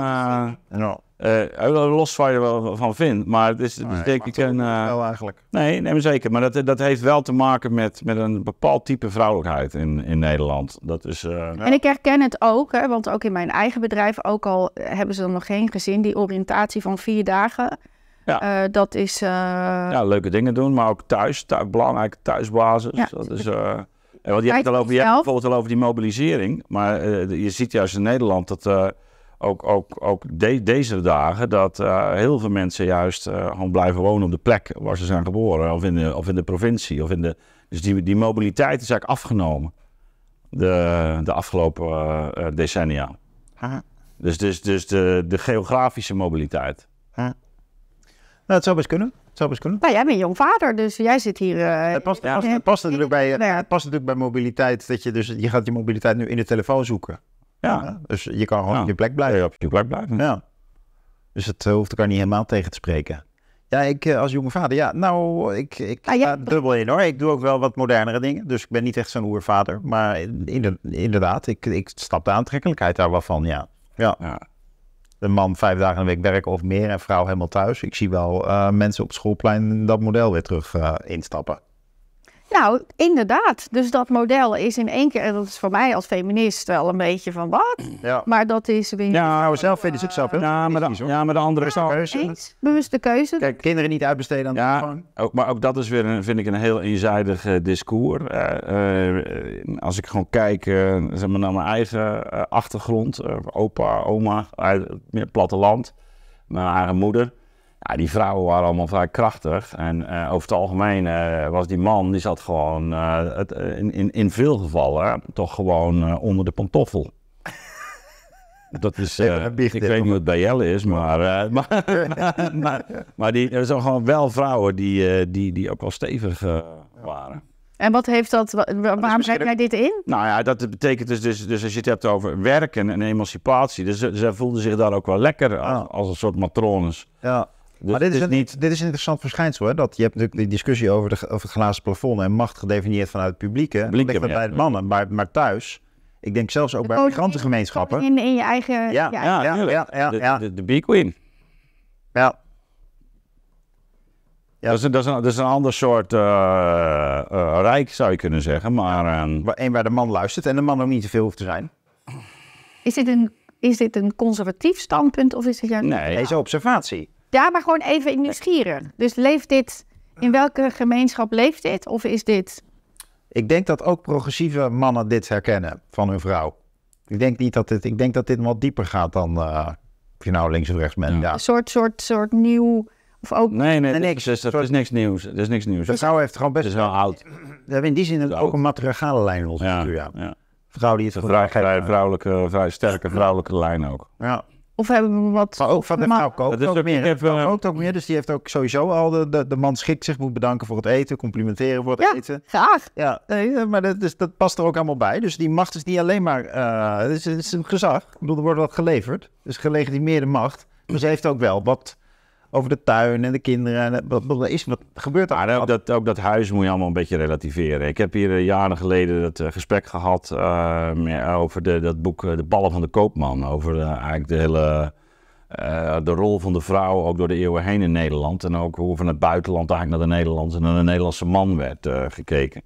eh, eh, los waar je wel van vindt, maar het is, denk ik een... Uh, wel eh, eigenlijk. Nee, nee, maar zeker. Maar dat, dat heeft wel te maken met, met een bepaald type vrouwelijkheid in, in Nederland. Dat is, En ik herken het ook, hè, want ook in mijn eigen bedrijf, ook al hebben ze dan nog geen gezin, die oriëntatie van vier dagen... Ja. Eh, dat is... Eh, ja, leuke dingen doen, maar ook thuis. thuis belangrijke thuisbasis. Ja. Dat is... Uh... wat je hebt, het al over, je bijvoorbeeld al over die mobilisering. Maar je ziet juist in Nederland dat ook, ook, ook deze dagen... dat heel veel mensen juist gewoon blijven wonen op de plek waar ze zijn geboren. Of in de, of in de provincie. Of in de, dus die, die mobiliteit is eigenlijk afgenomen. De, de afgelopen decennia. Dus, dus, dus de, de geografische mobiliteit. Nou, het zou best kunnen. Het zou best kunnen. Nou, jij bent jong vader, dus jij zit hier... Eh, het, past, het, natuurlijk bij, het past natuurlijk bij mobiliteit. Dat je, dus, je gaat je mobiliteit nu in de telefoon zoeken. Ja. Dus je kan gewoon op je plek blijven. op je plek blijven. Ja. Dus het eh, hoeft elkaar niet helemaal tegen te spreken. Ja, ik eh, als jonge vader, ja, nou, ik, ik ah, dubbel in hoor. Ik doe ook wel wat modernere dingen, dus ik ben niet echt zo'n oervader. Maar inderdaad, ik, ik stap de aantrekkelijkheid daar wel van, Ja. ja een man vijf dagen een week werken of meer en vrouw helemaal thuis. Ik zie wel eh, mensen op schoolplein dat model weer terug eh, instappen. Nou, inderdaad. Dus dat model is in één keer, en dat is voor mij als feminist wel een beetje van wat. Ja. Maar dat is weer. Ja, nou, zelf vinden ze het zelf Ja, maar de, ja, maar de andere is keuze eens, bewuste keuze. Kijk, kinderen niet uitbesteden aan ja, ook, Maar ook dat is weer, een, vind ik, een heel eenzijdig eh, discours. Eh, eh, als ik gewoon kijk zeg maar naar mijn eigen achtergrond, opa, oma, uit het platteland, mijn eigen moeder. Ja, nou, die vrouwen waren allemaal vrij krachtig. En eh, over het algemeen uh, was die man, die zat gewoon eh, het, in, in, veel gevallen toch gewoon onder de pantoffel. Dat is, ik weet niet wat het bij Jelle is, maar, maar, maar, maar, die, er zijn gewoon wel vrouwen die, die, die ook wel stevig waren. En wat heeft dat, waarom zet jij dit in? Nou ja, dat betekent dus, dus, dus als je het hebt over werken en emancipatie. Dus zij voelden zich daar ook wel lekker ah. als, als een soort matrones. Ja. Dus maar dit is, een, niet... dit is interessant verschijnsel. Hè? Dat je hebt natuurlijk die discussie over, de, over het glazen plafond en macht gedefinieerd vanuit het publieke. publieke ligt bij de mannen, maar, maar thuis. Ik denk zelfs ook de bij migrantengemeenschappen. In, in je eigen. Ja, ja, ja, ja, ja De, de, de Ja. Ja. Dat, is, dat, is een, dat is een ander soort eh, eh, rijk, zou je kunnen zeggen. Maar, uh... waar de man luistert en de man ook niet te veel hoeft te zijn. Is dit een, is dit een conservatief standpunt of is het? juist... Nee, deze observatie. Ja, maar gewoon even nieuwsgierig. Dus leeft dit, in welke gemeenschap leeft dit? Of is dit... Ik denk dat ook progressieve mannen dit herkennen van hun vrouw. Ik denk, niet dat, dit, ik denk dat dit wat dieper gaat dan uh, of je nou links of rechts bent. Ja. Een soort, soort, soort nieuw... Of ook... Nee, nee, niks. is, dat is niks nieuws. Dat is niks nieuws. De vrouw heeft gewoon best... Het is wel oud. We hebben in die zin ook een matriarchale lijn in ja, ja. Vrouw die het vrij, vrij, vrouwelijke, vrij sterke vrouwelijke lijn ook. Ja. Of hebben we wat... Maar ook van de vrouw dat is ook meer. ook meer, dus die heeft ook sowieso al... De, de, de, man schikt zich, moet bedanken voor het eten, complimenteren voor het ja, eten. graag. Ja, nee, eh, maar dat, dus, dat past er ook allemaal bij. Dus die macht is niet alleen maar... Eh, het, is, een gezag. Ik bedoel, er wordt wat geleverd. Dus gelegitimeerde macht. Maar ze heeft ook wel wat over de tuin en de kinderen. En eh, wat is, wat gebeurt er? Ja, ook, dat, ook dat huis moet je allemaal een beetje relativeren. Ik heb hier eh, jaren geleden dat eh, gesprek gehad over de, dat boek De Ballen van de Koopman. Over eigenlijk de hele... de rol van de vrouw ook door de eeuwen heen in Nederland. En ook hoe van het buitenland eigenlijk naar de Nederlandse en naar de Nederlandse man werd gekeken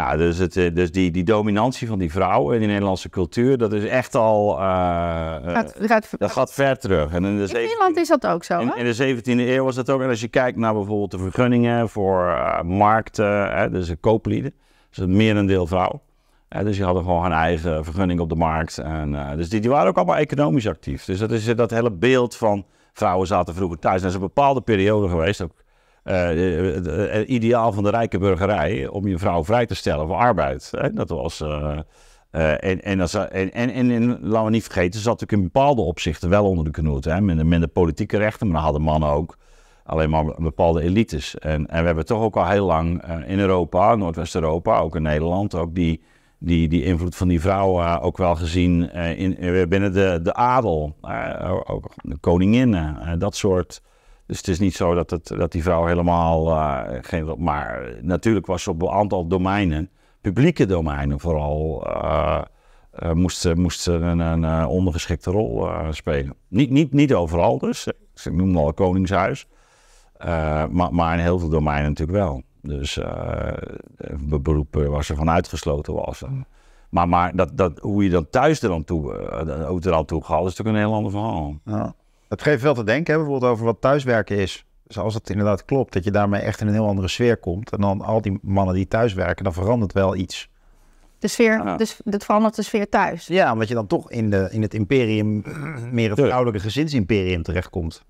ja nou, dus, het, eh, dus die, die dominantie van die vrouw in de Nederlandse cultuur, dat is echt al. Eh, eh, dat gaat ver terug. En in, Nederland is dat ook zo. In, de 17e eeuw was dat ook. En als je kijkt naar bijvoorbeeld de vergunningen voor markten, hè, dus de kooplieden, dus het merendeel vrouw. dus die hadden gewoon hun eigen vergunning op de markt. En, dus die, die, waren ook allemaal economisch actief. Dus dat is dat hele beeld van vrouwen zaten vroeger thuis. En dat is een bepaalde periode geweest, ook het eh, eh, ideaal van de rijke burgerij om je vrouw vrij te stellen voor arbeid. Hè? Dat was. Eh, en, en, en, en, en, laten we niet vergeten, ze zat natuurlijk in bepaalde opzichten wel onder de knoet. Hè? Met, de politieke rechten, maar dan hadden mannen ook alleen maar bepaalde elites. En, en we hebben toch ook al heel lang in Europa, Noordwest-Europa, ook in Nederland, ook die, die, die invloed van die vrouwen ook wel gezien in, binnen de, de adel. ook de koninginnen, dat soort dus het is niet zo dat, het, dat die vrouw helemaal uh, geen. Maar natuurlijk was ze op een aantal domeinen, publieke domeinen vooral, eh, eh, moest, moest een, een ondergeschikte rol spelen. Niet, niet, niet overal dus. Ik noemde al Koningshuis. maar, maar in heel veel domeinen natuurlijk wel. Dus een beroep waar ze van uitgesloten was. Maar, maar dat, dat, hoe je dan thuis er aan toe, er aan toe gaat, is natuurlijk een heel ander verhaal. Ja. Dat geeft wel te denken, hè? bijvoorbeeld over wat thuiswerken is. Dus als het inderdaad klopt, dat je daarmee echt in een heel andere sfeer komt. En dan al die mannen die thuiswerken, dan verandert wel iets. De sfeer, dus dat verandert de sfeer thuis. Ja, omdat je dan toch in, de, in het imperium, meer het vrouwelijke gezinsimperium terechtkomt.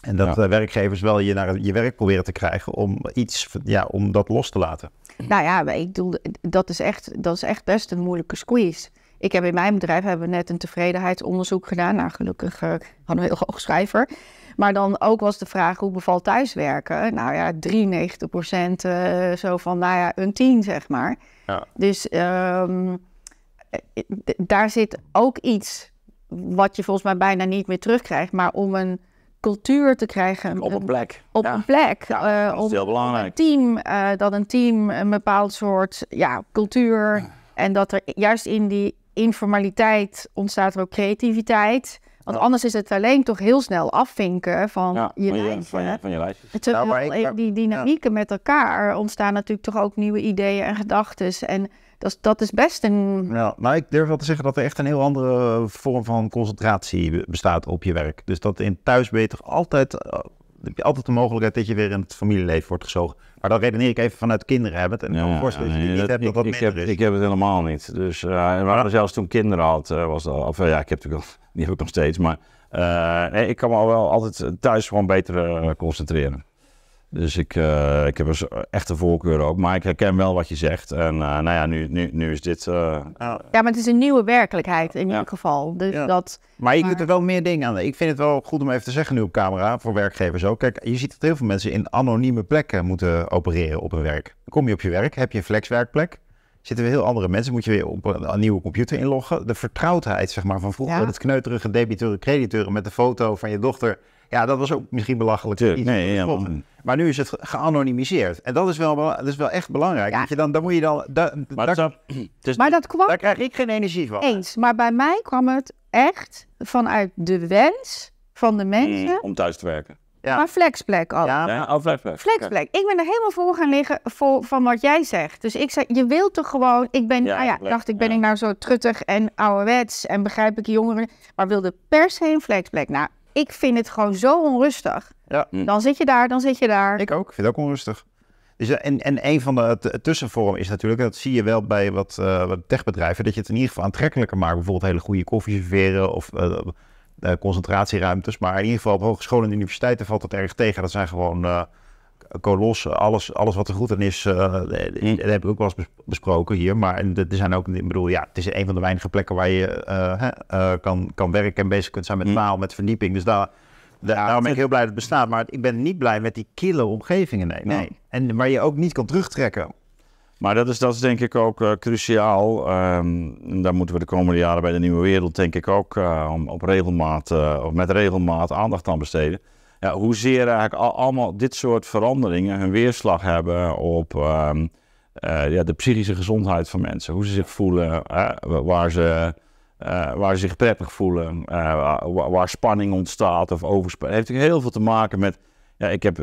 En dat eh, werkgevers wel je naar je werk proberen te krijgen om iets, ja, om dat los te laten. Nou ja, ik bedoel, dat is echt, dat is echt best een moeilijke squeeze. Ik heb in mijn bedrijf hebben we net een tevredenheidsonderzoek gedaan. Nou, gelukkig eh, hadden we een heel hoog schrijver. Maar dan ook was de vraag, hoe bevalt thuiswerken? Nou ja, 93 eh, zo van, nou ja, een 10, zeg maar. Ja. Dus ehm, eh, daar zit ook iets wat je volgens mij bijna niet meer terugkrijgt. Maar om een cultuur te krijgen. Op een plek. Op een plek. Ja, heel belangrijk. een team, uh, dat een team een bepaald soort ja, cultuur... En dat er juist in die informaliteit ontstaat er ook creativiteit. Want anders is het alleen toch heel snel afvinken van, je, lijstje. van, van je lijstjes. nou, ik, die dynamieken met elkaar ontstaan natuurlijk toch ook nieuwe ideeën en gedachten. En dat is, dat is best een... Ja, nou, ik durf wel te zeggen dat er echt een heel andere vorm van concentratie bestaat op je werk. Dus dat in thuis beter altijd, eh, heb je altijd de mogelijkheid dat je weer in het familieleven wordt gezogen. Maar dan redeneer ik even vanuit kinderen hebben. En ik, heb, ik heb het helemaal niet. Dus uh, zelfs toen ik kinderen had, eh, was dat, of eh, ja, ik heb natuurlijk die heb ik nog steeds. Maar ik kan me al wel altijd thuis gewoon beter concentreren. Dus ik, eh, ik heb dus echt de voorkeur ook. Maar ik herken wel wat je zegt. En eh, nou ja, nu, nu, nu is dit... Eh, ja, maar het is een nieuwe werkelijkheid in ieder geval. Dus dat, maar je maar... kunt er wel meer dingen aan. Ik vind het wel goed om even te zeggen nu op camera, voor werkgevers ook. Kijk, je ziet dat heel veel mensen in anonieme plekken moeten opereren op hun werk. kom je op je werk, heb je een flexwerkplek. Zitten we heel andere mensen, moet je weer op een, nieuwe computer inloggen. De vertrouwdheid zeg maar, van vroeger, ja. dat kneuterige debiteuren, crediteuren met de foto van je dochter ja, dat was ook misschien belachelijk. nee, ja, maar nu is het geanonimiseerd. En dat is wel, dat is wel echt belangrijk. Ja. Je dan, dan moet je dan. maar, dat, is, maar dat kwam. Daar krijg ik geen energie van. Eens. Maar bij mij kwam het echt vanuit de wens van de mm, mensen. om thuis te werken. Ja. Maar flexplek al. Ja, al oh, flexplek. Flexplek. Ik ben er helemaal voor gaan liggen van wat jij zegt. Dus ik zei, je wilt toch gewoon... Ik ben, ja, ah ja, dacht ik, ben ik nou zo truttig en ouderwets en begrijp ik jongeren. Maar wilde per se een flexplek. Nou, ik vind het gewoon zo onrustig. Ja. Hm. Dan zit je daar, dan zit je daar. Ik ook, ik vind het ook onrustig. Dus, eh, en, en een van de tussenvormen is natuurlijk, dat zie je wel bij eh, wat, techbedrijven, dat je het in ieder geval aantrekkelijker maakt. Bijvoorbeeld hele goede serveren of uh, concentratieruimtes. Maar in ieder geval op hogescholen en universiteiten valt dat erg tegen. Dat zijn gewoon kolossen. Alles, alles wat er goed aan is, eh, eh, dat mm. heb ik ook wel eens besproken hier. Maar er zijn ook, ik bedoel, ja, het is een van de weinige plekken waar je eh, kan, kan werken en bezig kunt zijn met mm. taal, met verdieping. Dus daar, daar, ben ik heel blij dat het bestaat. Maar ik ben niet blij met die kille omgevingen. Nee, nee. En waar je ook niet kan terugtrekken. Maar dat is, dat is denk ik ook cruciaal. Um, daar moeten we de komende jaren bij de nieuwe wereld, denk ik, ook om, op regelmaat, of met regelmaat aandacht aan besteden ja, hoezeer eigenlijk al, allemaal dit soort veranderingen hun weerslag hebben op ehm, eh, ja, de psychische gezondheid van mensen. Hoe ze zich voelen, waar, ze, eh, waar ze zich prettig voelen, eh, waar, waar, spanning ontstaat of overspanning. Het heeft heel veel te maken met. Ja, ik heb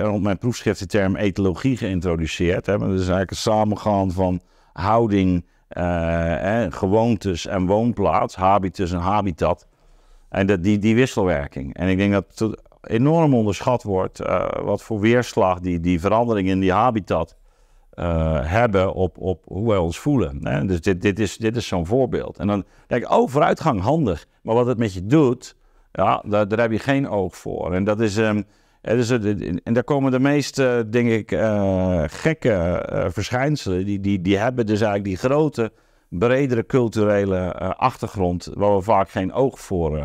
rond mijn proefschrift de term etologie geïntroduceerd. Hè, maar dat is eigenlijk een samengaan van houding, eh, gewoontes en woonplaats, habitus en habitat. En dat, die, die wisselwerking. En ik denk dat enorm onderschat wordt. Eh, wat voor weerslag die, die veranderingen in die habitat eh, hebben op, op hoe wij ons voelen. Hè? Dus dit, dit is, dit is zo'n voorbeeld. En dan denk ik, oh, vooruitgang, handig. Maar wat het met je doet, ja, daar, daar heb je geen oog voor. En dat is... Um, dus, en daar komen de meeste, denk ik, eh, gekke verschijnselen. Die, die, die hebben dus eigenlijk die grote, bredere culturele achtergrond, waar we vaak geen oog voor,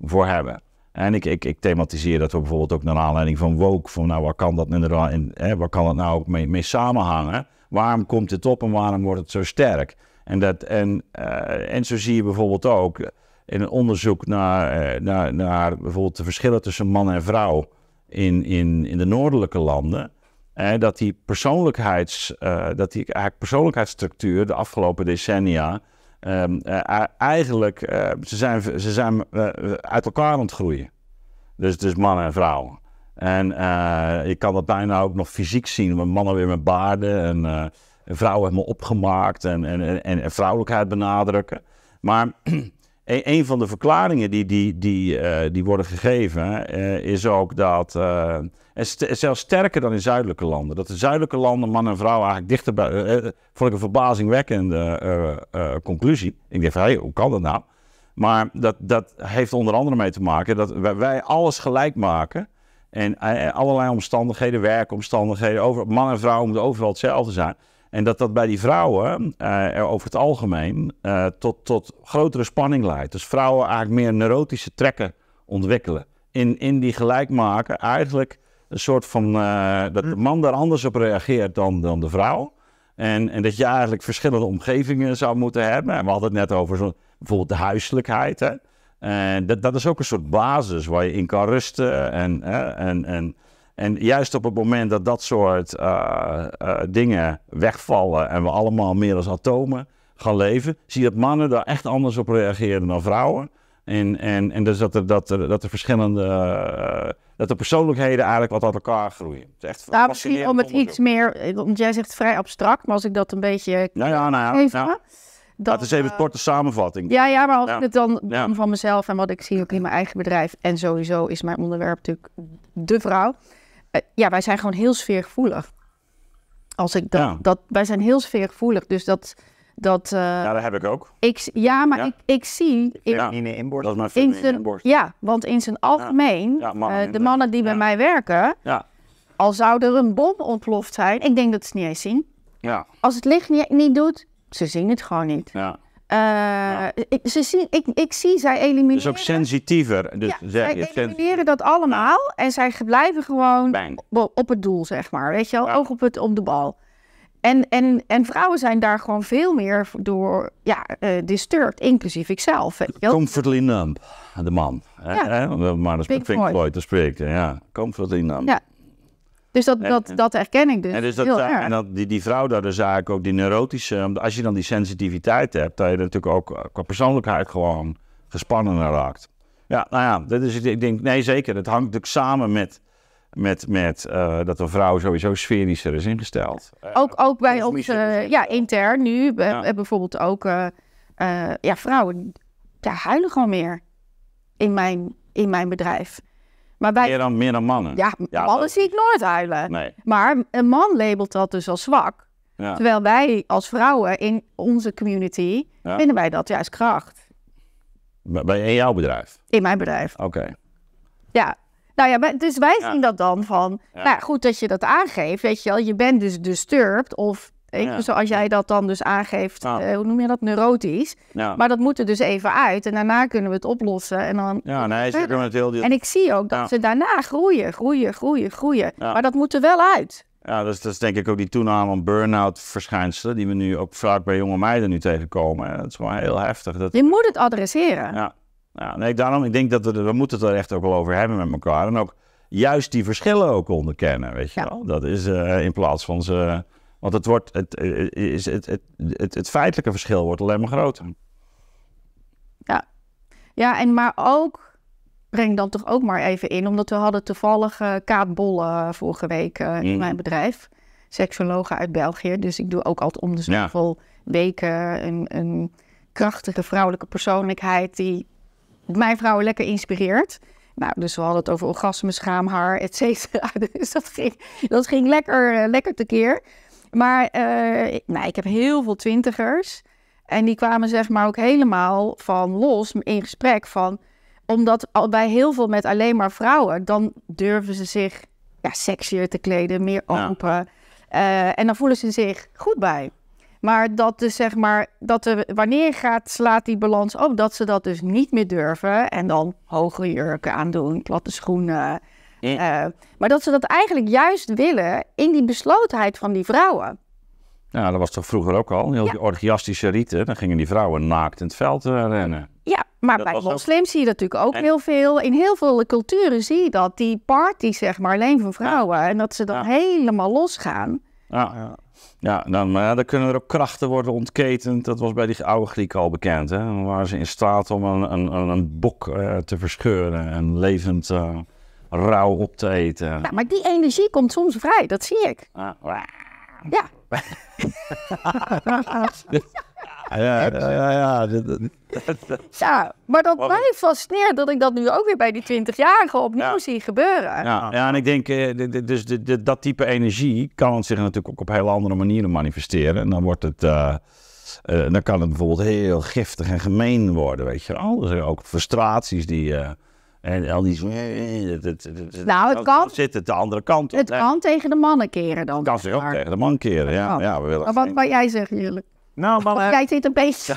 voor hebben. En ik, ik, ik thematiseer dat we bijvoorbeeld ook naar aanleiding van Woke. Van nou, waar kan dat, inderdaad, in, hè, waar kan dat nou ook mee, mee samenhangen? Waarom komt dit op en waarom wordt het zo sterk? En, dat, en, eh, en zo zie je bijvoorbeeld ook in een onderzoek naar, eh, naar, naar bijvoorbeeld de verschillen tussen man en vrouw in, in, in de noordelijke landen. dat die persoonlijkheids, eh, dat die eigenlijk persoonlijkheidsstructuur de afgelopen decennia Ehm, eh, eigenlijk, eh, ze zijn, ze zijn eh, uit elkaar aan het groeien. Dus, dus mannen en vrouwen. En ik kan dat bijna ook nog fysiek zien. Met mannen weer met baarden en vrouwen me opgemaakt en, en, en, vrouwelijkheid benadrukken. Maar e-, een, van de verklaringen die, die, die, die worden gegeven is ook dat, en zelfs sterker dan in zuidelijke landen. Dat de zuidelijke landen, man en vrouw, eigenlijk dichter bij. Uh, eh, eh, vond ik een verbazingwekkende uh, eh, conclusie. Ik dacht, hey, hoe kan dat nou? Maar dat, dat heeft onder andere mee te maken dat wij alles gelijk maken. En allerlei omstandigheden, werkomstandigheden, over, man en vrouw moeten overal hetzelfde zijn. En dat dat bij die vrouwen er over het algemeen tot, tot grotere spanning leidt. Dus vrouwen eigenlijk meer neurotische trekken ontwikkelen. In, in die gelijkmaken eigenlijk een soort van eh, dat de hm. man daar anders op reageert dan, dan de vrouw. En, en dat je eigenlijk verschillende omgevingen zou moeten hebben. En we hadden het net over zo, bijvoorbeeld de huiselijkheid. Hè? dat, dat is ook een soort basis waar je in kan rusten. En, en, en, en juist op het moment dat dat soort eh, eh, dingen wegvallen en we allemaal meer als atomen gaan leven, zie je dat mannen daar echt anders op reageren dan vrouwen. En, en, en dus dat er, dat er, dat er verschillende, eh, dat de persoonlijkheden eigenlijk wat uit elkaar groeien. Het is echt nou, misschien om het iets meer, eh, want jij zegt vrij abstract, maar als ik dat een beetje... Nou ja, nou ja. Even, dat is even eh, een korte samenvatting. Ja, ja maar als ik het dan van mezelf en wat ik zie ook in mijn eigen bedrijf. En sowieso is mijn onderwerp natuurlijk de vrouw. ja, wij zijn gewoon heel sfeergevoelig. Als ik dat, dat, wij zijn heel sfeergevoelig. Dus dat dat, eh, ja, dat heb ik ook. Ik, ja, maar Ik, ik zie... in Inborst. Dat is mijn inborst. Ja, want in zijn algemeen, eh, de mannen die bij mij werken... Al zou er een bom ontploft zijn, ik denk dat ze het niet eens zien. Ja. Als het licht niet, niet doet, ze zien het gewoon niet. Ja. Eh, ik, ze zien, ik, ik zie zij elimineren. Dus ook sensitiever. Dus elimineren dat allemaal en zij blijven gewoon op, het doel, zeg maar. Weet je wel, oog op, het, op de bal. En, en, en vrouwen zijn daar gewoon veel meer door ja, uh, disturbed, inclusief ikzelf. Comfortly numb, de man. Ja. Hè? Maar dat spreekt Pink Floyd, dat spreekt. Ja, comfortly numb. Ja. Dus dat, dat, dat herken ik dus. En, dus dat, heel erg. en dat, die, die vrouw daar de zaak ook, die neurotische. Als je dan die sensitiviteit hebt, dat je natuurlijk ook eh, qua persoonlijkheid gewoon gespannen raakt. Ja, nou ja, dat is, ik denk, nee zeker. Het hangt natuurlijk samen met met, met eh, dat de vrouw sowieso sferischer is ingesteld. Ook, ook eh, bij ons, ja, intern nu, ja. bijvoorbeeld ook, eh, ja, vrouwen, daar huilen gewoon meer in mijn, in mijn bedrijf. Maar bij... meer, dan, meer dan mannen? Ja, ja mannen zie ik nooit huilen. Nee. Maar een man labelt dat dus als zwak. Terwijl wij als vrouwen in onze community, vinden wij dat juist kracht. Bij, in jouw bedrijf? In mijn bedrijf. Oké. Ja, nou ja, dus wij zien dat dan van, nou goed dat je dat aangeeft, weet je wel, je bent dus disturbed of ja. Zoals jij dat dan dus aangeeft, eh, hoe noem je dat, neurotisch. Maar dat moet er dus even uit en daarna kunnen we het oplossen. En, dan ja, nee, ze kunnen het heel En ik zie ook dat ze daarna groeien, groeien, groeien, groeien. Maar dat moet er wel uit. Ja, dat is, dat is denk ik ook die toename van burn-out verschijnselen... die we nu ook vaak bij jonge meiden nu tegenkomen. Dat is wel heel heftig. Dat... Je moet het adresseren. Ja. Nou, nee, daarom, ik denk dat we, we moeten het er echt ook wel over hebben met elkaar. En ook juist die verschillen ook onderkennen, weet je wel. Dat is eh, in plaats van ze... Want het, wordt, het, eh, eh, is, het, het, feitelijke verschil wordt alleen maar groter. Ja, ja en maar ook, breng dan toch ook maar even in, omdat we hadden toevallig uh, Kaat Bolle vorige week in mm. mijn bedrijf. Seksologe uit België, dus ik doe ook altijd om de zoveel weken een, een krachtige vrouwelijke persoonlijkheid die mijn vrouwen lekker inspireert. Nou, dus we hadden het over orgasmes, schaamhaar, et cetera. Dus dat ging, dat ging lekker, eh, lekker tekeer. Maar nou, ik heb heel veel twintigers. En die kwamen zeg maar ook helemaal van los in gesprek van... Omdat bij heel veel met alleen maar vrouwen... dan durven ze zich ja, sexier te kleden, meer open. Eh, en dan voelen ze zich goed bij. Maar dat dus zeg maar, dat er, wanneer gaat, slaat die balans op, dat ze dat dus niet meer durven. En dan hogere jurken aandoen, platte schoenen. Eh, maar dat ze dat eigenlijk juist willen in die beslotenheid van die vrouwen. Nou, dat was toch vroeger ook al, heel ja. die orgiastische rieten. Dan gingen die vrouwen naakt in het veld eh, rennen. Ja, maar bij moslims zie je dat natuurlijk ook heel veel. In heel veel culturen zie je dat, die party zeg maar, alleen van vrouwen. En dat ze dan helemaal losgaan. Ja, ja. Ja, dan, maar dan kunnen er ook krachten worden ontketend. Dat was bij die oude Grieken al bekend. Hè? Dan waren ze in staat om een, een, een bok eh, te verscheuren en levend uh, rauw op te eten. Ja, maar die energie komt soms vrij, dat zie ik. Ah, ja. ja, ja, ja, maar dat blijft fascineert dat ik dat nu ook weer bij die 20-jarigen opnieuw zie gebeuren. Ja, ja, en ik denk, eh, dus dat type energie kan zich natuurlijk ook op hele andere manieren manifesteren. En dan wordt het... Eh, eh, dan kan het bijvoorbeeld heel giftig en gemeen worden, weet je wel. Dus zijn ook frustraties die... Uh, en al die... Nou, het kan... Zit het de andere kant op. Het kan tegen de mannen keren dan. Kan zich ook tegen de man keren, ja. Oh. ja we willen maar wat, wat jij zegt, Jullie? Nou, maar... Of eh, hij een beetje...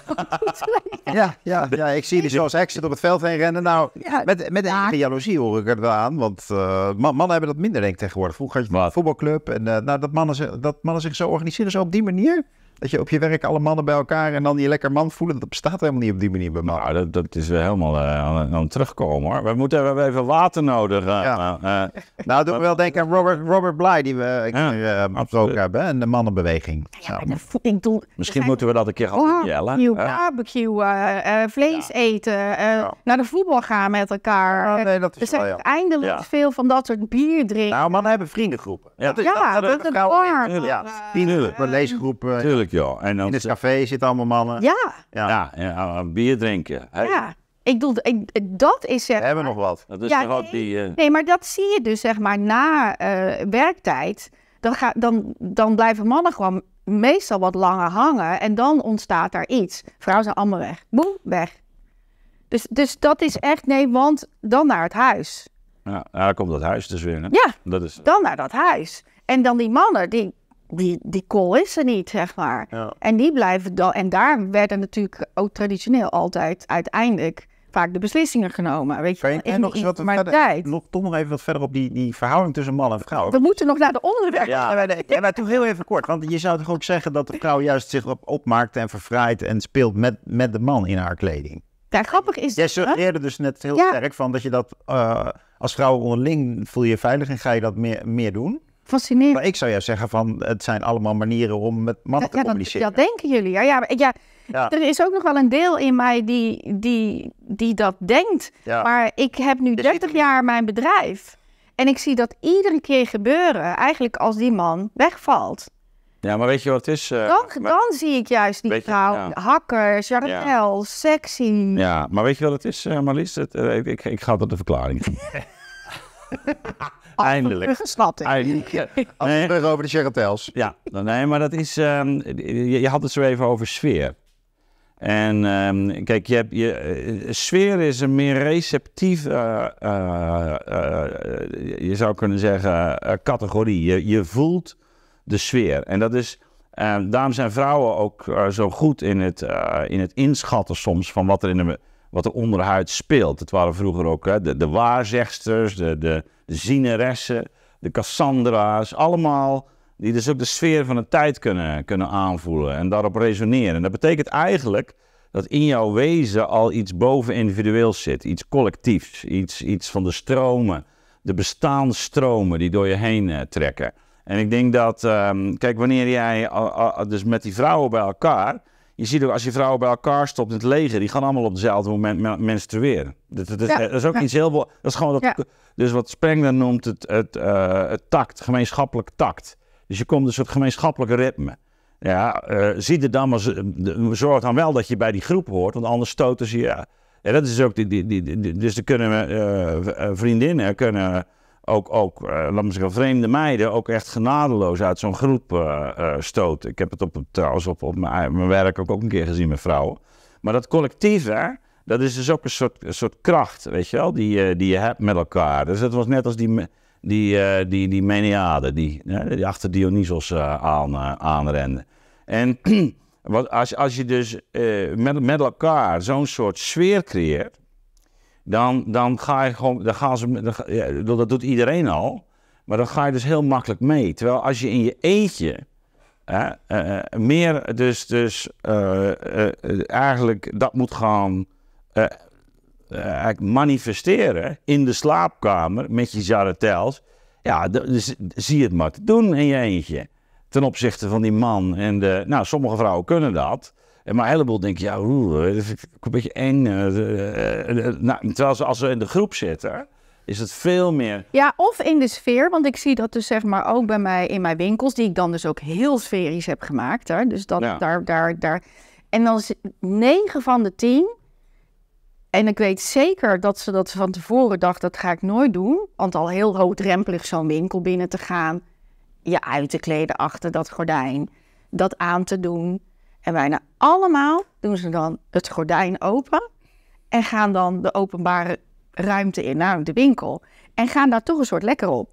ja, ja, ja, ik zie die zoals exit op het veld heen rennen. Nou, met, met ja. jaloezie hoor ik er wel aan. Want eh, mannen hebben dat minder denk ik tegenwoordig. Vroeger had je een voetbalclub. En eh, nou, dat, mannen, dat mannen zich zo organiseren, zo op die manier... Dat je op je werk alle mannen bij elkaar en dan je lekker man voelen, dat bestaat helemaal niet op die manier bij mannen. Nou, dat, dat is weer helemaal eh, aan, aan, terugkomen hoor. We, moeten, we hebben even water nodig. Uh, ja. uh, nou, doen we wel denken aan Robert, Robert Bly, die we een keer hebben, en de mannenbeweging. Ja, ja. ik Misschien moeten we dat een keer gaan jellen. nieuwe barbecue, vlees eten, naar de voetbal gaan met elkaar. dat is er zijn eindelijk veel van dat soort bier drinken. Nou, mannen hebben vriendengroepen. Ja, dat is, ja, dat, dat, dat, dat, dat, dat, dat, dat, ja, En In het café zitten allemaal mannen. Ja. Ja, ja bier drinken. Ja. Ik bedoel, ik, dat is zeg We hebben nog wat. Dat is ja, nog nee, die, eh, nee, maar dat zie je dus zeg maar na eh, werktijd. Dan, ga, dan, dan blijven mannen gewoon meestal wat langer hangen. En dan ontstaat daar iets. Vrouwen zijn allemaal weg. Boem, weg. Dus, dus dat is echt, nee, want dan naar het huis. Ja, daar komt dat huis dus weer. Ja, dat is... dan naar dat huis. En dan die mannen, die, die, die call is er niet, zeg maar. En die blijven dan. En daar werden natuurlijk ook traditioneel altijd uiteindelijk vaak de beslissingen genomen. Weet je, en nog eens wat verder, nog, toch nog even wat verder op die, die verhouding tussen man en vrouw. We moeten nog naar de onderwerpen. Ja, maar, ja, maar toch heel even kort. Want je zou toch ook zeggen dat de vrouw juist zich op, opmaakt en verfraait en speelt met, met de man in haar kleding. Ja, grappig is Jij suggereerde dus net heel sterk van dat je dat eh, als vrouw onderling voel je, je veilig en ga je dat meer, meer doen. Fascinerend. Maar ik zou jou zeggen van, het zijn allemaal manieren om met mannen te ja, communiceren. Dat, dat, denken jullie. Ja, ja, ja, Er is ook nog wel een deel in mij die, die, die dat denkt. Maar ik heb nu 30 dus jaar mijn bedrijf. En ik zie dat iedere keer gebeuren, eigenlijk als die man wegvalt. Ja, maar weet je wat het is? Eh, dan, dan zie ik juist die vrouw, hakkers, ja. sexy. Ja, maar weet je wat het is, eh, Marlies? Het, eh, ik, ik, ga dat de verklaring. Eindelijk. Snapt Eindelijk. Ja. Nee. Terug over de Sherratels. Ja, nee, maar dat is. Ehm, je, je, had het zo even over sfeer. En ehm, kijk, je hebt, je, eh, sfeer is een meer receptief, eh, eh, je zou kunnen zeggen, categorie. Je, je voelt de sfeer. En dat is. Ehm, dames en vrouwen ook zo goed in het, in het inschatten soms van wat er in de wat er onderhuid de speelt. Het waren vroeger ook hè, de, de waarzegsters, de, de, de zieneressen, de Cassandra's. Allemaal die dus ook de sfeer van de tijd kunnen, kunnen aanvoelen en daarop resoneren. En dat betekent eigenlijk dat in jouw wezen al iets boven individueels zit. Iets collectiefs, iets, iets van de stromen, de stromen die door je heen eh, trekken. En ik denk dat, ehm, kijk, wanneer jij dus met die vrouwen bij elkaar je ziet ook als je vrouwen bij elkaar stopt in het leger, die gaan allemaal op hetzelfde moment menstrueren. Dat, dat, is ook iets heel. Dat is gewoon dat, Dus wat Spengler noemt het, het, eh, het takt gemeenschappelijk tact. Dus je komt dus op gemeenschappelijke ritme. Ja, eh, zie er dan maar, zorg dan wel dat je bij die groep hoort, want anders stoten ze je. Ja, dat is ook die, die, die, dus dan kunnen eh, vriendinnen kunnen ook, ook eh, laat me zeggen, vreemde meiden ook echt genadeloos uit zo'n groep uh, eh, eh, stoten. Ik heb het op, trouwens op, op mijn, mijn, werk ook, ook een keer gezien met vrouwen. Maar dat collectief collectieve, dat is dus ook een soort, een soort kracht, weet je wel, die, die je hebt met elkaar. Dus dat was net als die, die, die, die die, die achter Dionysos aan, aanrende. En wat, als, als je dus met, met elkaar zo'n soort sfeer creëert dan, dan ga je gewoon, dan gaan ze, dat doet iedereen al, maar dan ga je dus heel makkelijk mee. Terwijl als je in je eentje hè, eh, eh, meer dus, dus eh, eigenlijk dat moet gaan manifesteren in de slaapkamer met je jarretels, ja, dus, zie het maar te doen in je eentje. Ten opzichte van die man en de, nou, sommige vrouwen kunnen dat. En maar een heleboel je, ja, oeh, dat vind ik een beetje eng. Eh, eh, nou, terwijl ze, als ze in de groep zitten, is het veel meer. Ja, of in de sfeer, want ik zie dat dus zeg maar ook bij mij in mijn winkels, die ik dan dus ook heel sferisch heb gemaakt. Hè? Dus dat daar, daar, daar. En dan is 9 van de 10. En ik weet zeker dat ze dat van tevoren dachten, dat ga ik nooit doen. Want al heel hoogdrempelig zo'n winkel binnen te gaan. Je uit te kleden achter dat gordijn. Dat aan te doen. En bijna allemaal doen ze dan het gordijn open en gaan dan de openbare ruimte in, namelijk de winkel, en gaan daar toch een soort lekker op.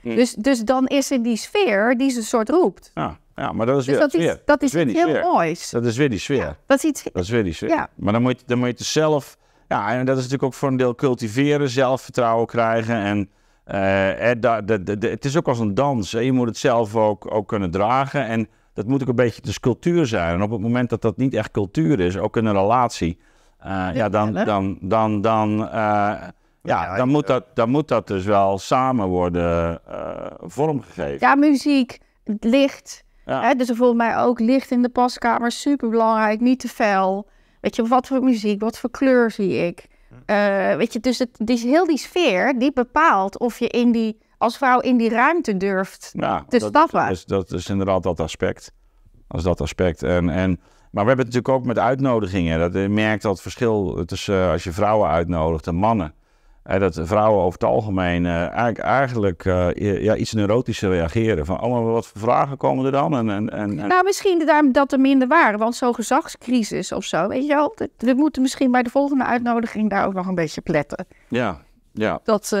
Hm. Dus, dus dan is er die sfeer die ze een soort roept. Ja, ja maar dat is dus weer, dat, is, dat, is, dat is, iets heel sfeer. moois. Dat is weer die sfeer. dat, is dat is weer die sfeer. Ja. Maar dan moet, je, dan moet je het zelf... Ja, en dat is natuurlijk ook voor een deel cultiveren, zelfvertrouwen krijgen. En uh, eh, het, het is ook als een dans. Je moet het zelf ook, ook kunnen dragen. En dat moet ook een beetje dus cultuur zijn. En op het moment dat dat niet echt cultuur is, ook in een relatie, eh, ja, dan, dan, dan, dan, eh, ja, dan, moet eh, dat, dan moet dat dus wel samen worden vormgegeven. Ja, muziek, licht. Hè, dus volgens mij ook licht in de paskamer, super belangrijk, niet te fel. Weet je, wat voor muziek, wat voor kleur zie ik? Hm. weet je, dus het, is heel die sfeer, die bepaalt of je in die als vrouw in die ruimte durft nou, te dat, stappen. Is, dat is inderdaad dat aspect. Als dat aspect. En, en, maar we hebben het natuurlijk ook met uitnodigingen. Dat, je merkt dat het verschil tussen uh, als je vrouwen uitnodigt en mannen. Hè, eh, dat vrouwen over het algemeen eh, eigenlijk, eigenlijk ja, iets neurotischer reageren. Van, oh, maar wat voor vragen komen er dan? En, en, en, Nou, misschien dat er minder waren. Want zo'n gezagscrisis of zo, weet je al? We moeten misschien bij de volgende uitnodiging daar ook nog een beetje pletten. Ja, ja. Dat, eh,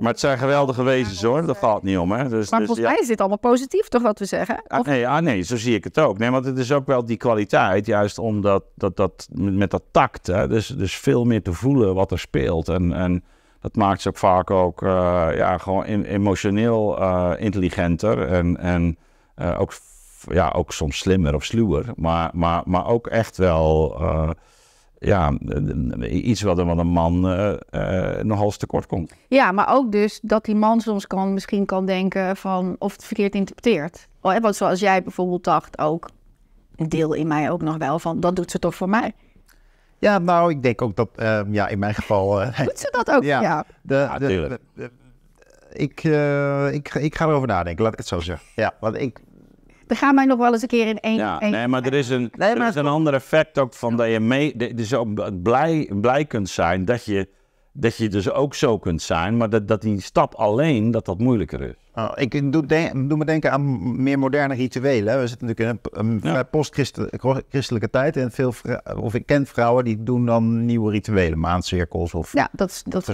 maar het zijn geweldige wezens hoor, dat valt niet om. Hè? Dus, maar dus, volgens mij is dit allemaal positief, toch wat we zeggen? Ah, nee, ah, nee, zo zie ik het ook. Nee, want het is ook wel die kwaliteit, juist omdat dat, dat, met dat tact, hè? Dus, dus veel meer te voelen wat er speelt. En, en dat maakt ze ook vaak ook eh, ja, gewoon emotioneel eh, intelligenter en, en ook, ja, ook soms slimmer of sluwer. Maar, maar, maar ook echt wel ja, iets wat een, wat een man uh, eh, uh, eh, nogal tekort komt. Ja, maar ook dus dat die man soms kan, misschien kan denken van of het verkeerd interpreteert. Oh, want zoals jij bijvoorbeeld dacht ook, een deel in mij ook nog wel van, dat doet ze toch voor mij. Ja, nou, ik denk ook dat, ehm, ja, in mijn geval... Eh, doet ze dat ook? Ja, ja. De, ik, ik, ik ga erover nadenken, laat ik het zo zeggen. Ja, want ik, gaan mij nog wel eens een keer in één. Ja, nee, maar er is een, er is een ander effect ook van dat je mee, dus blij, blij kunt zijn dat je, dat je dus ook zo kunt zijn, maar dat, dat die stap alleen dat dat moeilijker is. Oh, ik doe, doe, me denken aan meer moderne rituelen. We zitten natuurlijk in een, een postchristelijke tijd. En veel of ik ken vrouwen die doen dan nieuwe rituelen. Maandcirkels of ja, dat, dat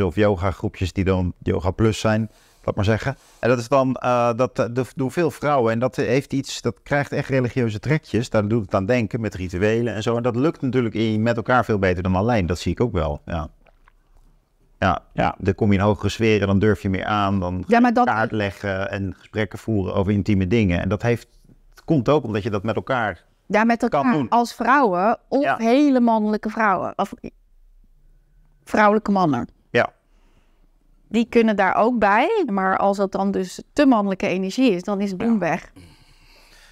of yoga groepjes die dan yoga plus zijn maar zeggen. En dat is dan, uh, dat doen veel vrouwen. En dat heeft iets, dat krijgt echt religieuze trekjes. Daar doet het aan denken met rituelen en zo. En dat lukt natuurlijk in, met elkaar veel beter dan alleen. Dat zie ik ook wel. Ja. Ja, ja, dan kom je in hogere sferen, dan durf je meer aan, dan ja, maar dat... kaart leggen en gesprekken voeren over intieme dingen. En dat heeft, komt ook omdat je dat met elkaar ja, met elkaar als vrouwen of hele mannelijke vrouwen. Of vrouwelijke mannen die kunnen daar ook bij. Maar als dat dan dus te mannelijke energie is, dan is het boem weg.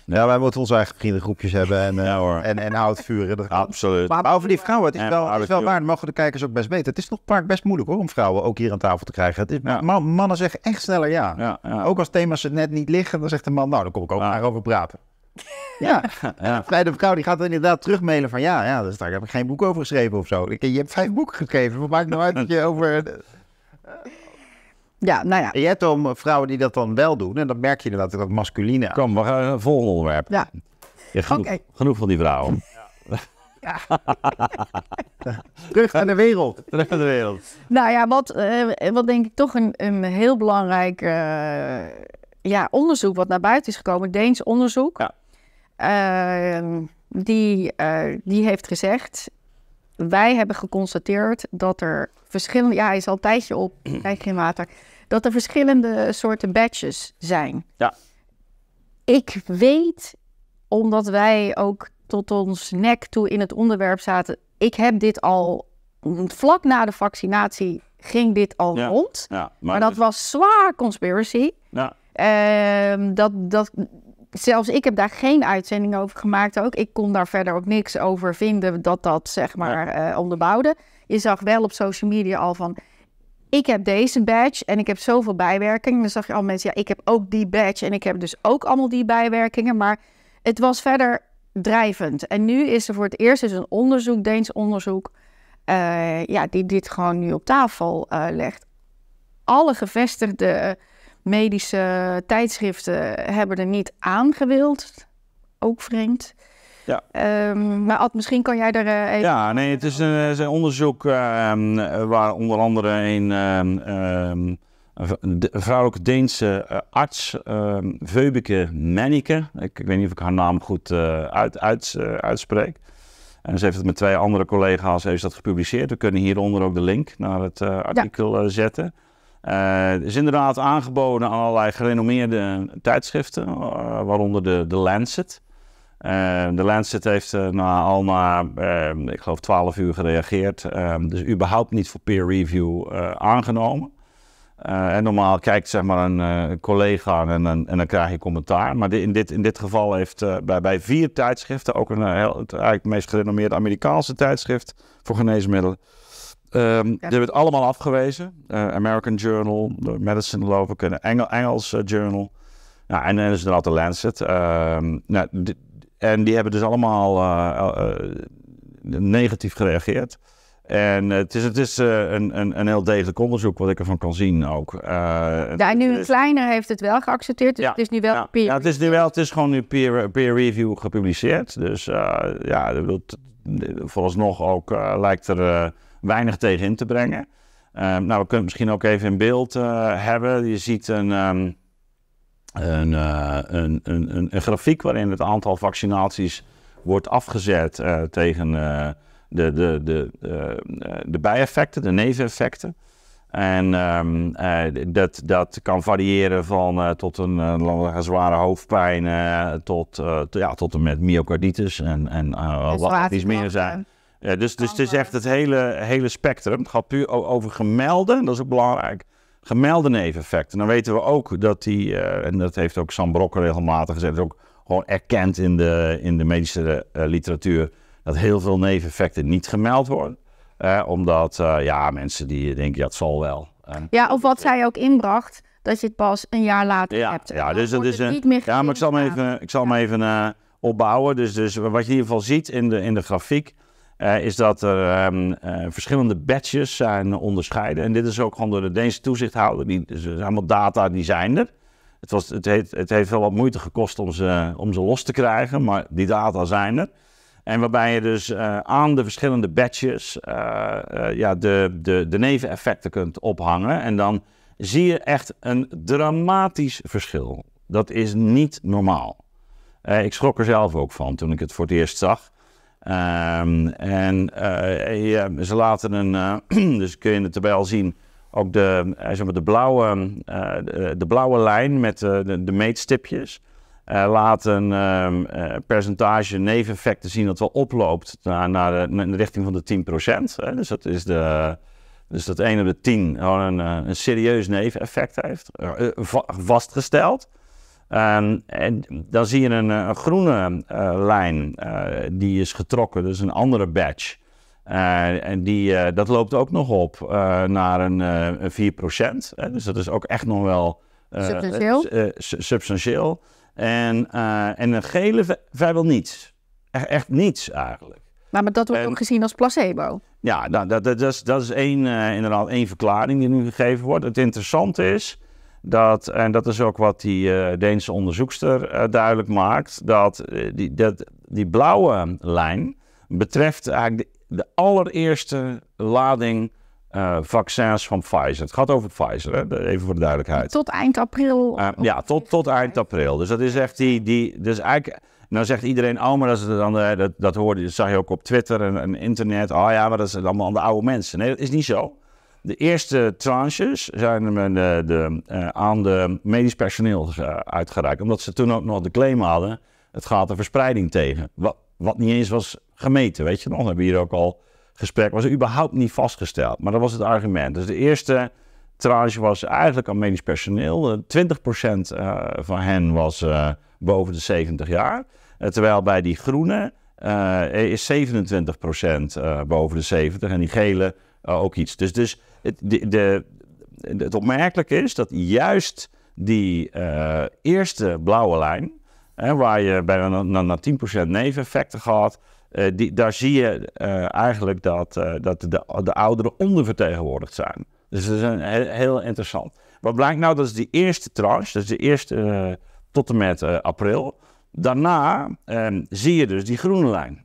Ja, wij moeten onze eigen vriendengroepjes hebben en, eh, ja, en, en Absoluut. Maar over die vrouwen, het is, wel, is wel waar. mogen de kijkers ook best weten. Het is toch vaak best moeilijk hoor, om vrouwen ook hier aan tafel te krijgen. Het is, Mannen zeggen echt sneller ja. Ook als thema's het net niet liggen, dan zegt de man, nou, dan kom ik ook maar over praten. Ja. ja. Bij de vrouw die gaat inderdaad terugmailen van ja, ja dus daar heb ik geen boek over geschreven of zo. Je hebt vijf boeken geschreven. Wat maakt nou uit dat je over... Ja, nou ja. je hebt om vrouwen die dat dan wel doen. En dan merk je inderdaad dat masculine. Kom, we gaan naar het volgende onderwerp. Ja. genoeg, genoeg, van die vrouwen. Ja. ja. Terug naar de wereld. Terug naar de wereld. Nou ja, wat, eh, wat denk ik toch een, een heel belangrijk eh, ja, onderzoek wat naar buiten is gekomen. Deens onderzoek. Ja. Ehm, die, eh, die heeft gezegd wij hebben geconstateerd dat er verschillende, ja, is al tijdje op, krijg geen water, dat er verschillende soorten badges zijn. Ja. Ik weet, omdat wij ook tot ons nek toe in het onderwerp zaten, ik heb dit al mm, vlak na de vaccinatie ging dit al rond. Ja, maar, maar, dat was zwaar conspiracy. Ja. Ehm, dat, dat, zelfs ik heb daar geen uitzending over gemaakt ook. Ik kon daar verder ook niks over vinden dat dat zeg maar eh, onderbouwde. Je zag wel op social media al van, ik heb deze badge en ik heb zoveel bijwerkingen. Dan zag je al mensen, ja, ik heb ook die badge en ik heb dus ook allemaal die bijwerkingen. Maar het was verder drijvend. En nu is er voor het eerst eens dus een onderzoek, Deens onderzoek, eh, ja, die dit gewoon nu op tafel eh, legt. Alle gevestigde medische tijdschriften hebben er niet aangewild, Ook vreemd. Ja. Ehm, maar Ad, misschien kan jij daar eh, even... Ja, nee, het is een, een eh, onderzoek ehm, waar onder andere een, ehm, vrouwelijke Deense eh, arts, um, Veubeke Menneke, ik, ik, weet niet of ik haar naam goed uit, uit uitspreek. En ze heeft het met twee andere collega's heeft dat gepubliceerd. We kunnen hieronder ook de link naar het artikel ja. zetten. Het eh, is inderdaad aangeboden aan allerlei gerenommeerde tijdschriften, eh, waaronder de, de Lancet. de eh, Lancet heeft na, al na, ik geloof, 12 uur gereageerd. dus überhaupt niet voor peer review aangenomen. en normaal kijkt zeg maar een collega en, en, dan krijg je commentaar. Maar in, dit, in dit geval heeft bij, bij vier tijdschriften, ook een, heel, het, eigenlijk meest gerenommeerde Amerikaanse tijdschrift voor geneesmiddelen, Um, ja. Die hebben allemaal afgewezen. Eh, American Journal, de Medicine geloof ik, een Engel, Engels Journal. en dan is er de Lancet. Ehm, nou, en die hebben dus allemaal eh, eh, negatief gereageerd. En het is, het is een, een, een, heel degelijk onderzoek, wat ik ervan kan zien ook. ja, en nu een kleiner heeft het wel geaccepteerd, dus ja, het is nu wel peer ja, het is nu wel, het is gewoon nu peer, peer review gepubliceerd. Dus ja, dat, vooralsnog ook lijkt er weinig tegen in te brengen. Ehm, nou, we kunnen het misschien ook even in beeld eh, hebben. Je ziet een, ehm, eh, een, een, een, een, grafiek waarin het aantal vaccinaties wordt afgezet eh, tegen de, de, de, de bijeffecten, de neveneffecten. En ehm, dat, dat kan variëren van tot een zware hoofdpijn tot, ja, tot en met myocarditis en, en wat iets meer zijn ja, dus, dus het is echt het hele, hele spectrum. Het gaat puur over gemelden, dat is ook belangrijk. Gemelde neveneffecten. Dan weten we ook dat die, eh, en dat heeft ook Sam Brokker regelmatig gezegd, is ook gewoon erkend in de, in de medische eh, literatuur, dat heel veel neveneffecten niet gemeld worden. Eh, omdat ja, mensen die denken, ja, het zal wel. ja, of wat zij ook inbracht, dat je het pas een jaar later hebt. Ja, dus dat is een. Ja, maar ik zal hem even, ik zal hem even opbouwen. Dus, dus wat je in ieder geval ziet in de, in de grafiek eh, is dat er ehm, eh, verschillende badges zijn onderscheiden. En dit is ook gewoon door de Deense toezichthouder. Die, dus allemaal data, die zijn er. Het, was, het, heeft, het heeft wel wat moeite gekost om ze, om ze los te krijgen, maar die data zijn er. En waarbij je dus eh, aan de verschillende badges ja, de, de, de neveneffecten kunt ophangen. En dan zie je echt een dramatisch verschil. Dat is niet normaal. ik schrok er zelf ook van toen ik het voor het eerst zag. Ehm, en eh, ja, ze laten een, eh, dus kun je in de tabel zien, ook de, eh, zeg maar de, blauwe, de, blauwe lijn met de, de meetstipjes. laat een ehm, percentage neveneffecten zien dat wel oploopt naar, naar, de, richting van de 10%. Hè? Dus dat is de, dus dat 1 op de 10 een, een serieus neveneffect heeft vastgesteld. Ehm, en dan zie je een, eh, groene eh, lijn eh, die is getrokken, dus een andere badge. en die, dat loopt ook nog op naar een 4%. dus dat is ook echt nog wel substantieel. substantieel. En, en een gele vrijwel niets. Echt, echt niets eigenlijk. Maar, maar dat wordt ook gezien als placebo. Ja, nou, dat, dat, dat, is, dat is één, inderdaad één verklaring die nu gegeven wordt. Het interessante is, dat, en dat is ook wat die uh, Deense onderzoekster eh, duidelijk maakt. Dat, eh, die, dat die blauwe lijn betreft eigenlijk de, allereerste lading vaccins van Pfizer. Het gaat over Pfizer, even voor de duidelijkheid. Tot eind april? ja, tot, tot eind april. Dus dat is echt die... die dus eigenlijk, nou zegt iedereen, oh, maar dat, is dan, dat, dat hoorde, zag je ook op Twitter en, internet. Oh ja, maar dat zijn allemaal aan de oude mensen. Nee, dat is niet zo. De eerste tranches zijn eh, de, de, eh, aan de medisch personeel eh, uitgeraakt, Omdat ze toen ook nog de claim hadden, het gaat de verspreiding tegen. Wat, wat niet eens was gemeten, weet je nog. We hebben hier ook al gesprek, was überhaupt niet vastgesteld. Maar dat was het argument. Dus de eerste tranche was eigenlijk aan medisch personeel. 20% van hen was boven de 70 jaar. Terwijl bij die groene is 27% boven de 70 en die gele ook iets. Dus, dus het, de, het opmerkelijke is dat juist die eh, eerste blauwe lijn, hè, waar je bijna na, 10% neveneffecten gehad, eh, die, daar zie je eh, eigenlijk dat, dat de, de ouderen ondervertegenwoordigd zijn. Dus dat is een, heel, interessant. Wat blijkt nou, dat is die eerste tranche, dat is de eerste tot en met april. Daarna ehm, zie je dus die groene lijn.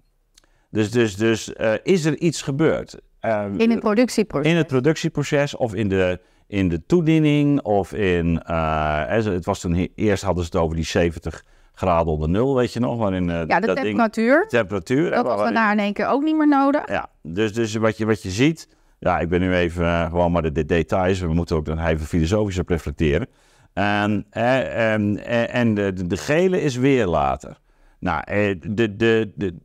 Dus, dus, dus is er iets gebeurd? Ehm, in het productieproces? In het productieproces of in de, in de toediening of in... Eh, eh, het was toen, eerst hadden ze het over die 70 graden onder nul, weet je nog? Waarin, eh, ja, de dat temperatuur. Ding, temperatuur. Dat was daarna in één keer ook niet meer nodig. Ja, dus, dus wat, je, wat je ziet... Ja, ik ben nu even gewoon maar de, details. We moeten ook dan even filosofisch op reflecteren. En, ehm, en, en de, de gele is weer later. Nou, de, de, de,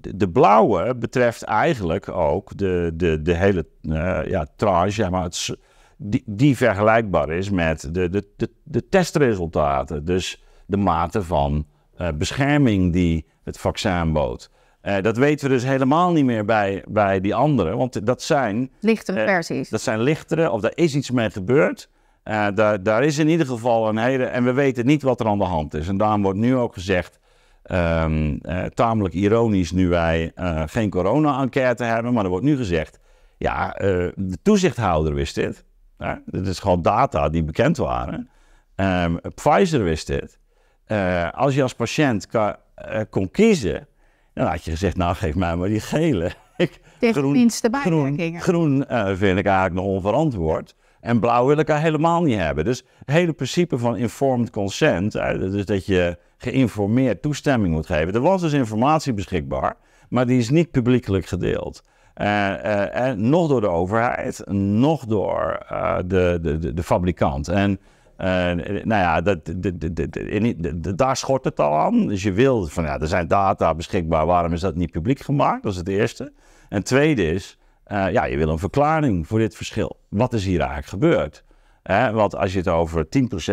de, blauwe betreft eigenlijk ook de, de, de hele uh, ja, tranche, maar het, die, die vergelijkbaar is met de, de, de, de testresultaten. Dus de mate van eh, bescherming die het vaccin bood. Eh, dat weten we dus helemaal niet meer bij, bij die anderen, want dat zijn... Lichtere versies. dat zijn lichtere, of daar is iets mee gebeurd. daar, daar is in ieder geval een hele... En we weten niet wat er aan de hand is. En daarom wordt nu ook gezegd, Um, tamelijk ironisch nu wij eh, geen corona-enquête hebben, maar er wordt nu gezegd, ja, eh, de toezichthouder wist dit. dit is gewoon data die bekend waren. Ehm, Pfizer wist dit. als je als patiënt kon kiezen, dan had je gezegd, nou geef mij maar die gele. Ik, groen, groen, groen vind ik eigenlijk nog onverantwoord. En blauw wil ik er helemaal niet hebben. Dus het hele principe van informed consent, dus dat je geïnformeerd toestemming moet geven. Er was dus informatie beschikbaar, maar die is niet publiekelijk gedeeld. Eh, eh, en nog door de overheid, nog door de, de, de, fabrikant. En nou ja, dat, daar schort het al aan. Dus je wil van ja, er zijn data beschikbaar, waarom is dat niet publiek gemaakt? Dat is het eerste. En tweede is, eh, ja, je wil een verklaring voor dit verschil. Wat is hier eigenlijk gebeurd? Hè? want als je het over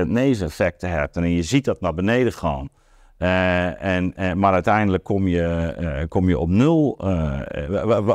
10% neeseffecten hebt en je ziet dat naar beneden gaan, eh, en, eh, maar uiteindelijk kom je, kom je op nul.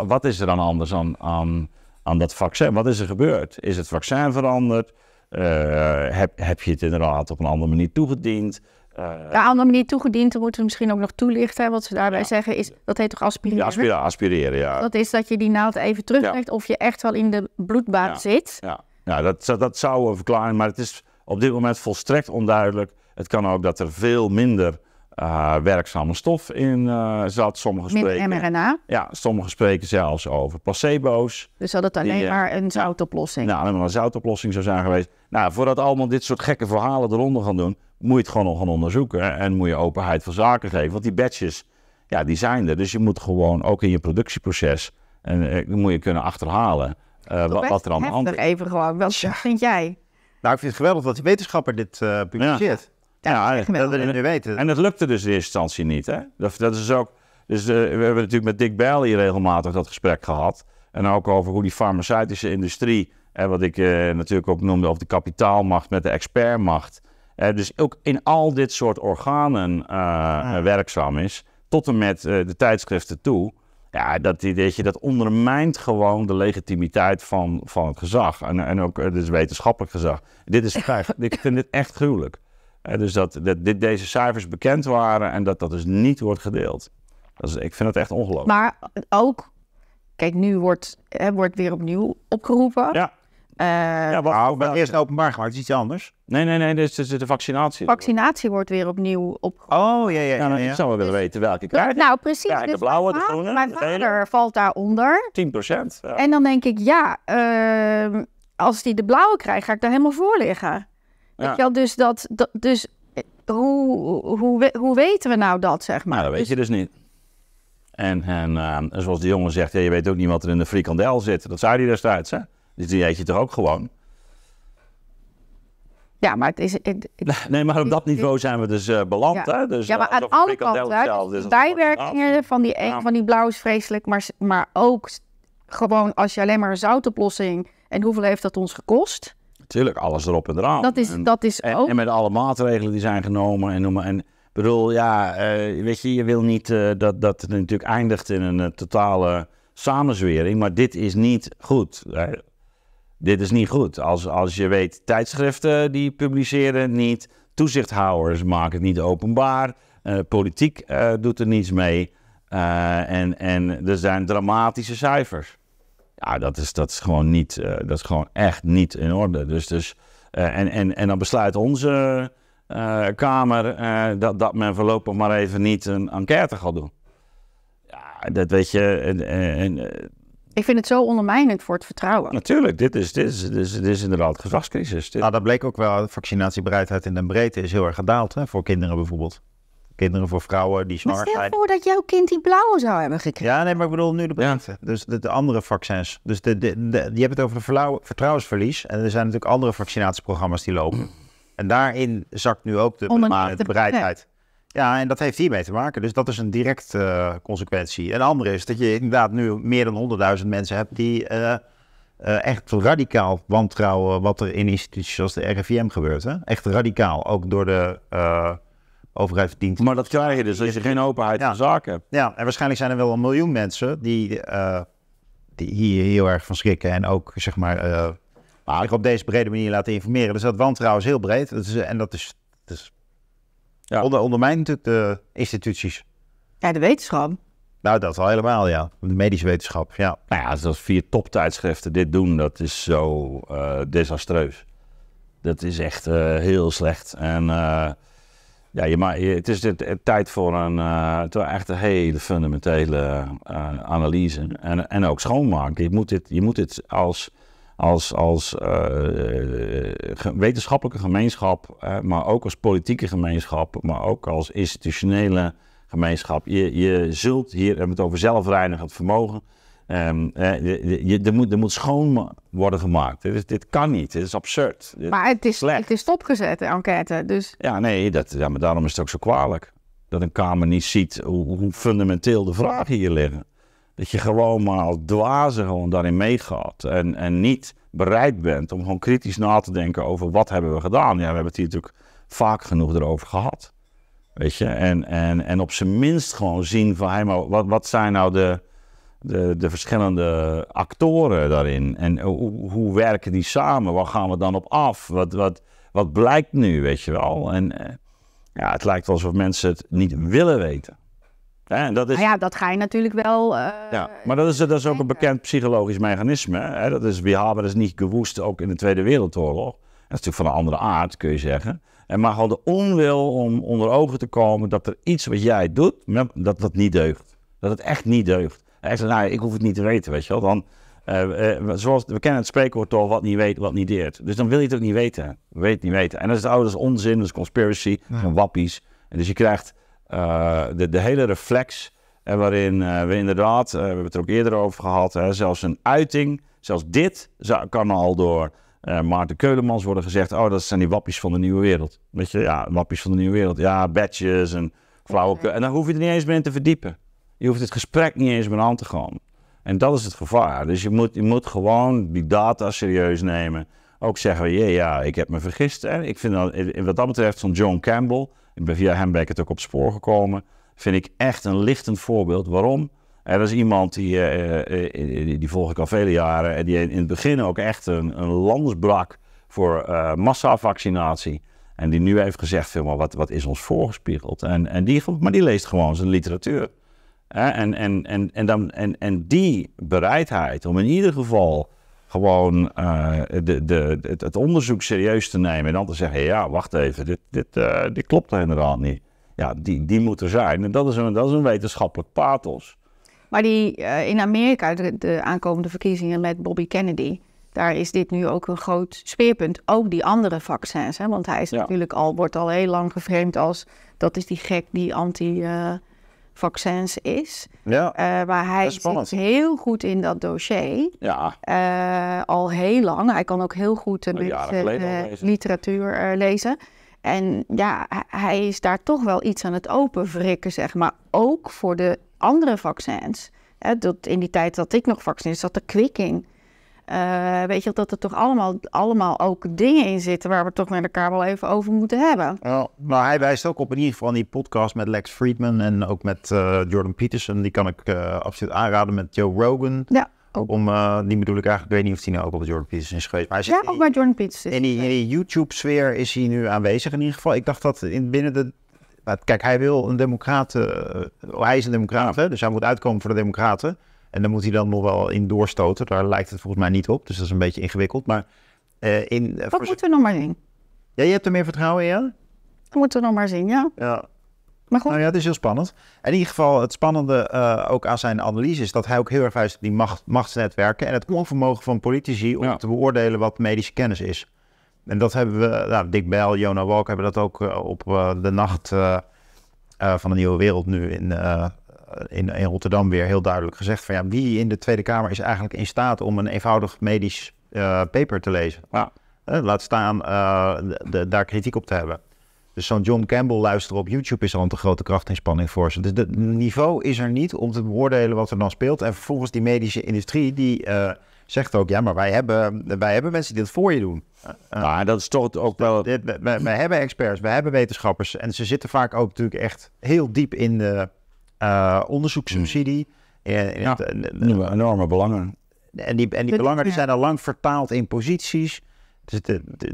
wat is er dan anders aan, aan, aan dat vaccin? Wat is er gebeurd? Is het vaccin veranderd? heb, heb je het inderdaad op een andere manier toegediend? Uh, eh, de andere manier toegediend, dan moeten we misschien ook nog toelichten. Wat ze daarbij zeggen is, dat heet toch aspireren? Ja, aspireren, aspireren, ja. Dat is dat je die naald even teruglegt of je echt wel in de bloedbaan zit. Ja, ja nou, dat, dat zou een verklaring, maar het is op dit moment volstrekt onduidelijk. Het kan ook dat er veel minder eh, werkzame stof in uh, zat. Sommige spreken, mRNA? Ja, sommige spreken zelfs over placebo's. Dus dat het alleen eh, maar een zoutoplossing? Nou, maar een zoutoplossing zou zijn geweest. Nou, voordat allemaal dit soort gekke verhalen eronder gaan doen, moet je het gewoon nog gaan onderzoeken. En moet je openheid van zaken geven. Want die badges, ja, die zijn er. Dus je moet gewoon ook in je productieproces, en, moet je kunnen achterhalen wat, er aan de hand is. even gewoon, wat vind jij? Nou, ik vind het geweldig dat die wetenschapper dit publiceert ja, willen we weten. En dat lukte dus in eerste instantie niet. Hè? Dat, dat is ook, dus eh, we hebben natuurlijk met Dick Bailey regelmatig dat gesprek gehad. En ook over hoe die farmaceutische industrie, en wat ik eh, natuurlijk ook noemde, over de kapitaalmacht met de expertmacht. dus ook in al dit soort organen eh, werkzaam is, tot en met de tijdschriften toe. Ja, dat, je, dat ondermijnt gewoon de legitimiteit van, van het gezag. En, en ook, het dus wetenschappelijk gezag. Dit is, ik vind dit echt gruwelijk dus dat, dat dit, deze cijfers bekend waren en dat dat dus niet wordt gedeeld. Dat is, ik vind dat echt ongelooflijk. Maar ook, kijk, nu wordt, hè, wordt weer opnieuw opgeroepen. Ja. Uh, ja, nou, maar eerst openbaar gemaakt, is iets anders. Nee, nee, nee, dus, dus de vaccinatie. Vaccinatie wordt weer opnieuw opgeroepen. Oh, ja, ja, ja. Nou, nou ja, Ik zou wel willen weten welke krijgt? Nou, precies. Ja, de blauwe, de groene. Mijn vader valt daaronder. 10 procent. En dan denk ik, ja, ehm, als die de blauwe krijgt, ga ik daar helemaal voor liggen dus, dat, dus eh, hoe, hoe, hoe weten we nou dat, zeg maar? Nou, dat weet dus je dus niet. En, ehm, en zoals de jongen zegt, ja, je weet ook niet wat er in de frikandel zit. Dat zei hij destijds, hè? Dus die eet je toch ook gewoon? Ja, maar het is... nee, maar op dat niveau zijn we dus eh, beland, ja. hè? Dus, ja, maar eh, aan alle kanten, dus bijwerkingen van die, e- ja. van die blauw is vreselijk. Maar, maar ook gewoon als je alleen maar een zoutoplossing... En hoeveel heeft dat ons gekost? Natuurlijk, alles erop en eraan. Dat is, en, dat is ook... En met alle maatregelen die zijn genomen en noem maar... En, bedoel, ja, eh, weet je, je wil niet eh, dat, dat het natuurlijk eindigt in een eh, totale samenzwering. Maar dit is niet goed. dit is niet goed. Als, als je weet, tijdschriften die publiceren niet. Toezichthouders maken het niet openbaar. politiek doet er niets mee. en, en er zijn dramatische cijfers. Ja, dat is, dat is gewoon niet, eh, dat is gewoon echt niet in orde. Dus, dus, eh, en, en, en dan besluit onze eh, Kamer dat, dat men voorlopig maar even niet een enquête gaat doen. Ja, dat weet je. En, en, ik vind het zo ondermijnend voor het vertrouwen. Natuurlijk, dit is, dit is, dit is, dit is inderdaad gedragscrisis. Dit... Nou, dat bleek ook wel. vaccinatiebereidheid in de breedte is heel erg gedaald hè, voor kinderen bijvoorbeeld. Kinderen voor vrouwen die zwanger zijn. Maar stel voor dat jouw kind die blauwe zou hebben gekregen. Ja, nee, maar ik bedoel nu de Dus de, andere vaccins. Dus de, de, je hebt het over de vertrouwensverlies. En er zijn natuurlijk andere vaccinatieprogramma's die lopen. Mm. En daarin zakt nu ook de, de bereidheid. Ja, en dat heeft hiermee te maken. Dus dat is een directe eh, consequentie. En andere is dat je inderdaad nu meer dan 100.000 mensen hebt die eh, eh, echt radicaal wantrouwen wat er in instituties zoals de RIVM gebeurt. Hè? Echt radicaal. Ook door de overheid verdient. Maar dat krijg je dus als je geen openheid ja. van zaken hebt. Ja, en waarschijnlijk zijn er wel een miljoen mensen die, eh, die hier heel erg van schrikken en ook zeg maar, uh, eh, maar op deze brede manier laten informeren. Dus dat wantrouwen is heel breed dat is, en dat is, dat is ja. onder, ondermijnt natuurlijk de instituties. Ja, de wetenschap. Nou, dat wel helemaal, ja. De medische wetenschap, ja. Nou ja, als vier toptijdschriften dit doen, dat is zo eh, desastreus. Dat is echt heel slecht. En ja, je, maar, het is de, tijd voor een uh, echt een hele fundamentele eh, analyse. En, en ook schoonmaken. Je moet dit, je moet dit als, als, als eh, wetenschappelijke gemeenschap, maar ook als politieke gemeenschap, maar ook als institutionele gemeenschap. Je, je zult hier, we hebben het over zelfreinigend vermogen Um, er, moet, er moet schoon worden gemaakt. Dit, dit kan niet, dit is absurd. maar het is, het is stopgezet, de enquête. Dus... Ja, nee, dat, ja, maar daarom is het ook zo kwalijk. Dat een Kamer niet ziet hoe, fundamenteel de vragen hier liggen. Dat je gewoon maar als dwazen gewoon daarin meegaat. En, en niet bereid bent om gewoon kritisch na te denken over wat hebben we gedaan. Ja, we hebben het hier natuurlijk vaak genoeg erover gehad. Weet je, en, en, en op zijn minst gewoon zien van, hey, maar wat, wat zijn nou de de, de verschillende actoren daarin? En hoe, hoe, werken die samen? Waar gaan we dan op af? Wat, wat, wat blijkt nu, weet je wel? En eh, ja, het lijkt alsof mensen het niet willen weten. Ja, en dat is... Nou ja, dat ga je natuurlijk wel. Eh, ja, maar dat is, dat is ook een bekend psychologisch mechanisme. Hè? Dat is, we is niet gewoest, ook in de Tweede Wereldoorlog. Dat is natuurlijk van een andere aard, kun je zeggen. En maar al de onwil om onder ogen te komen dat er iets wat jij doet, dat dat niet deugt. Dat het echt niet deugt. En ik nou, ik hoef het niet te weten, weet je wel. Dan, eh, eh, zoals, we kennen het spreekwoord toch, wat niet weet, wat niet deert. Dus dan wil je het ook niet weten. Weet niet weten. En dat is ouders onzin, dat is conspiracy, ja. wappies. En dus je krijgt eh, de, hele reflex waarin we inderdaad, we hebben het er ook eerder over gehad, zelfs een uiting, zelfs dit kan al door Maarten Keulemans worden gezegd, oh dat zijn die wappies van de nieuwe wereld. Weet je, ja, wappies van de nieuwe wereld. Ja, badges en flauwekul. En dan hoef je er niet eens meer in te verdiepen. Je hoeft het gesprek niet eens meer aan te gaan. En dat is het gevaar. Dus je moet, je moet gewoon die data serieus nemen. Ook zeggen, ja, ja, ik heb me vergist. Hè. Ik vind dat, wat dat betreft van John Campbell, ik ben via hem het ook op spoor gekomen, vind ik echt een lichtend voorbeeld. Waarom? Er is iemand die, eh, eh, eh, die, die volg ik al vele jaren, en die in het begin ook echt een, een voor uh, massavaccinatie. En die nu heeft gezegd, wat, wat is ons voorgespiegeld? En, en die, maar die leest gewoon zijn literatuur. En, en, en, en, dan, en, en die bereidheid om in ieder geval gewoon eh, de, de, het, onderzoek serieus te nemen en dan te zeggen, ja, wacht even, dit, dit, eh, dit klopt inderdaad niet. Ja, die, die moet er zijn. En dat is een, dat is een wetenschappelijk pathos. Maar die, eh, in Amerika, de, aankomende verkiezingen met Bobby Kennedy, daar is dit nu ook een groot speerpunt. Ook die andere vaccins, hè? want hij is natuurlijk al, wordt al heel lang geframed als dat is die gek die anti vaccins is. Ja, maar eh, hij zit heel goed in dat dossier. Ja. Eh, al heel lang. Hij kan ook heel goed uh, literatuur eh, lezen. En ja, hij is daar toch wel iets aan het openwrikken, zeg maar. Ook voor de andere vaccins. dat in die tijd dat ik nog vaccin zat, de kwikking eh, weet je, dat er toch allemaal, allemaal ook dingen in zitten waar we toch met elkaar wel even over moeten hebben. Ja, Maar nou, hij wijst ook op in ieder geval die podcast met Lex Friedman en ook met eh, Jordan Peterson. Die kan ik eh, absoluut aanraden met Joe Rogan. Ja. Ook. Om, die bedoel ik eigenlijk, ik weet niet of hij nou ook op Jordan Peterson is geweest. Maar hij zit ja, ook bij Jordan Peterson. In die, YouTube-sfeer is hij nu aanwezig in ieder geval. Ik dacht dat in, binnen de Kijk, hij wil een democraten. hij is een democraat, dus hij moet uitkomen voor de democraten. En dan moet hij dan nog wel in doorstoten. Daar lijkt het volgens mij niet op. Dus dat is een beetje ingewikkeld. Maar eh, in. Eh, wat moeten we nog maar zien? Ja, je hebt er meer vertrouwen in, ja? Dat moeten we nog maar zien, ja. Ja. Maar goed. Nou ja, het is heel spannend. En in ieder geval, het spannende eh, ook aan zijn analyse is dat hij ook heel erg wijst die macht, machtsnetwerken en het onvermogen van politici om te beoordelen wat medische kennis is. En dat hebben we, nou, Dick Bell, Jonah Walk hebben dat ook op de nacht van de nieuwe wereld nu in in, in Rotterdam weer heel duidelijk gezegd van ja, wie in de Tweede Kamer is eigenlijk in staat om een eenvoudig medisch eh, paper te lezen. Ja. Eh, laat staan eh, daar kritiek op te hebben. Dus zo'n John Campbell luisteren op YouTube is al een te grote krachtinspanning voor ze. Dus het niveau is er niet om te beoordelen wat er dan speelt. En vervolgens die medische industrie die zegt ook, ja, maar wij hebben, wij hebben mensen die dat voor je doen. Uh, dat is toch ook wel... Dit, we, hebben experts, we hebben wetenschappers. En ze zitten vaak ook natuurlijk echt heel diep in de, uh, onderzoekssubsidie. Mm. En, enorme belangen. En die, en die belangen zijn al lang vertaald in posities. Dus,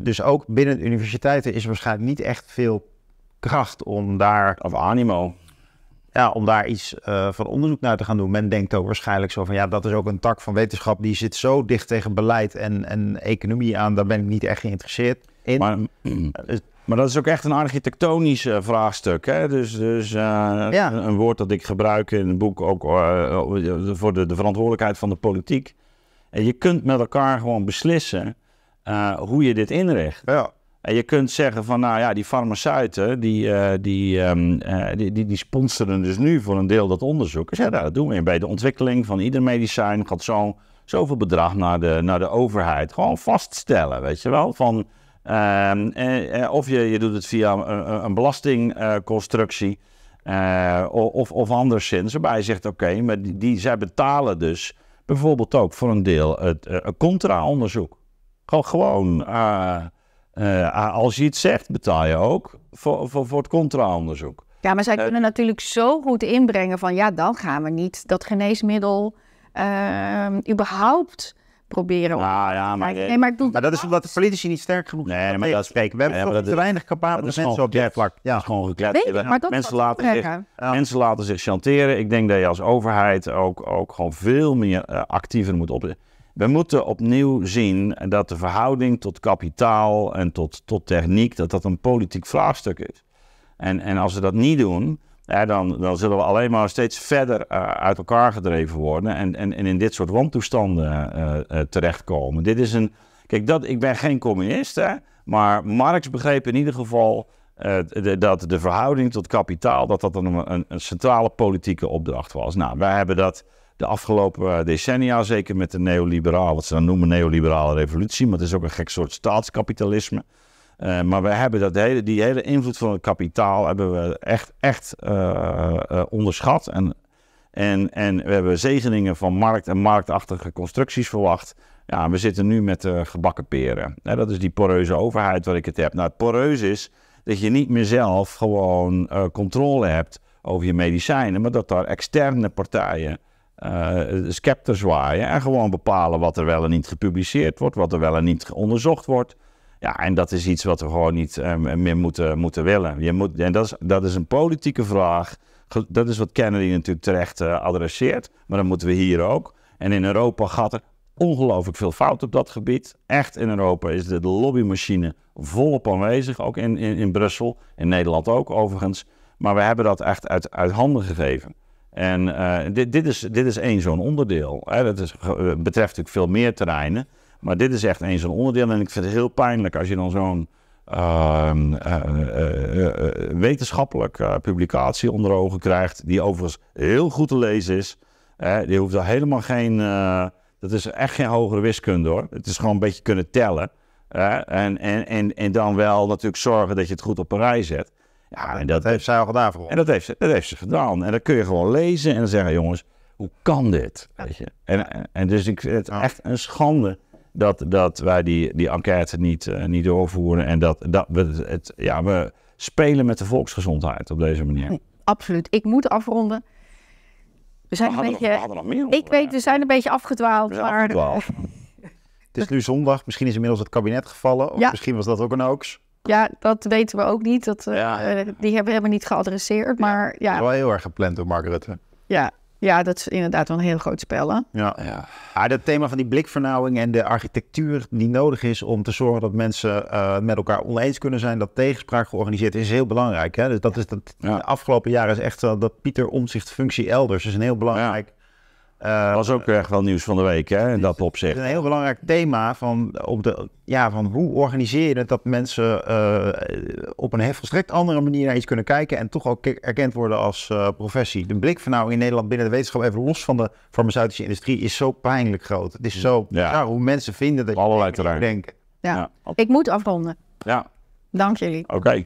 dus ook binnen de universiteiten is waarschijnlijk niet echt veel kracht om daar. Of animo. Ja, om daar iets eh, van onderzoek naar te gaan doen. Men denkt ook waarschijnlijk zo van ja, dat is ook een tak van wetenschap die zit zo dicht tegen beleid en, en economie aan. Daar ben ik niet echt geïnteresseerd in. Maar, eh, maar dat is ook echt een architectonisch eh, vraagstuk. Hè? Dus, dus eh, een, woord dat ik gebruik in het boek ook eh, voor de, de, verantwoordelijkheid van de politiek. En je kunt met elkaar gewoon beslissen hoe je dit inricht. Ja. En je kunt zeggen van, nou ja, die farmaceuten, die, die, ehm, die, die, die, sponsoren dus nu voor een deel dat onderzoek. Dus ja, dat doen we bij de ontwikkeling van ieder medicijn gaat zo, zoveel bedrag naar de, naar de overheid. Gewoon vaststellen, weet je wel, van... Ehm, eh, eh, of je, je doet het via een, een belastingconstructie eh, of, of anderszins. Waarbij je zegt, oké, maar die, zij betalen dus bijvoorbeeld ook voor een deel het contraonderzoek. contra-onderzoek. Gewoon, als je iets zegt, betaal je ook voor, voor, voor het contra-onderzoek. Ja, maar zij kunnen natuurlijk zo goed inbrengen van ja, dan gaan we niet dat geneesmiddel ehm, überhaupt proberen. Nou, ja, maar, eh, nee, maar, dat is omdat de politici niet sterk genoeg zijn. Nee, maar dat spreken. We hebben ja, te weinig capabele mensen op dat vlak. Ja, gewoon geklet. mensen, laten zich, mensen laten zich chanteren. Ik denk dat je als overheid ook, ook gewoon veel meer eh, actiever moet op. We moeten opnieuw zien dat de verhouding tot kapitaal en tot, tot techniek, dat dat een politiek vraagstuk is. En, en als we dat niet doen, dan, dan zullen we alleen maar steeds verder eh, uit elkaar gedreven worden en, en, en in dit soort wantoestanden eh, eh, terechtkomen. Dit is een. Kijk, dat, ik ben geen communist, hè, maar Marx begreep in ieder geval dat de verhouding tot kapitaal, dat dat een, een, centrale politieke opdracht was. Nou, wij hebben dat de afgelopen decennia, zeker met de neoliberaal, wat ze dan noemen neoliberale revolutie, maar het is ook een gek soort staatskapitalisme. Eh, maar we hebben dat hele, die hele invloed van het kapitaal hebben we echt, echt eh, eh, onderschat. En, en, en we hebben zegeningen van markt en marktachtige constructies verwacht. Ja, we zitten nu met gebakken peren. dat is die poreuze overheid waar ik het heb. Nou, het poreus is dat je niet meer zelf gewoon controle hebt over je medicijnen, maar dat daar externe partijen scepters zwaaien en gewoon bepalen wat er wel en niet gepubliceerd wordt, wat er wel en niet onderzocht wordt. Ja, en dat is iets wat we gewoon niet ehm, meer moeten, moeten willen. Je moet, en dat is, dat is een politieke vraag. Dat is wat Kennedy natuurlijk terecht eh, adresseert. Maar dat moeten we hier ook. En in Europa gaat er ongelooflijk veel fout op dat gebied. Echt in Europa is de lobbymachine volop aanwezig. Ook in, in, Brussel. In Nederland ook overigens. Maar we hebben dat echt uit, uit handen gegeven. En eh, dit, dit, is, dit is één zo'n onderdeel. Hè. Dat is, eh, betreft natuurlijk veel meer terreinen. Maar dit is echt een zo'n onderdeel. En ik vind het heel pijnlijk als je dan zo'n ehm, eh, eh, eh, wetenschappelijke publicatie onder ogen krijgt. Die overigens heel goed te lezen is. die hoeft al helemaal geen. dat is echt geen hogere wiskunde hoor. Het is gewoon een beetje kunnen tellen. en, en, en, en dan wel natuurlijk zorgen dat je het goed op een rij zet. Ja, en dat, heeft zij al gedaan. Voor. En dat heeft, ze, dat heeft ze gedaan. En dan kun je gewoon lezen en dan zeggen: jongens, hoe kan dit? Weet je? En, en, dus ik, vind het echt een schande dat, dat wij die, die enquête niet, eh, niet doorvoeren. En dat, dat we, het, ja, we spelen met de volksgezondheid op deze manier. Absoluut. Ik moet afronden. We zijn een beetje. ik weet, we zijn een beetje afgedwaald. het is nu zondag. Misschien is inmiddels het kabinet gevallen. Of misschien was dat ook een hoax. Ja, dat weten we ook niet. Dat, eh, eh, Die hebben we helemaal niet geadresseerd. Maar, ja. ja. Wel heel erg gepland door Mark Rutte. Ja, ja, dat is inderdaad wel een heel groot spel. Ja. ja. dat thema van die blikvernauwing en de architectuur die nodig is om te zorgen dat mensen eh, met elkaar oneens kunnen zijn, dat tegenspraak georganiseerd is, is heel belangrijk. Hè? Dus dat is dat, de afgelopen jaren is echt dat Pieter Omzicht functie elders is een heel belangrijk uh, was ook echt wel nieuws van de week, hè, in dus dat opzicht. Een heel belangrijk thema van, op de, ja, van hoe organiseer je het dat mensen eh, op een volstrekt andere manier naar iets kunnen kijken en toch ook erkend worden als eh, professie. De blik van nou in Nederland binnen de wetenschap, even los van de farmaceutische industrie, is zo pijnlijk groot. Het is zo ja. hoe mensen vinden dat Allerlei je denken. Ja. ik moet afronden. Ja. Dank jullie. Oké.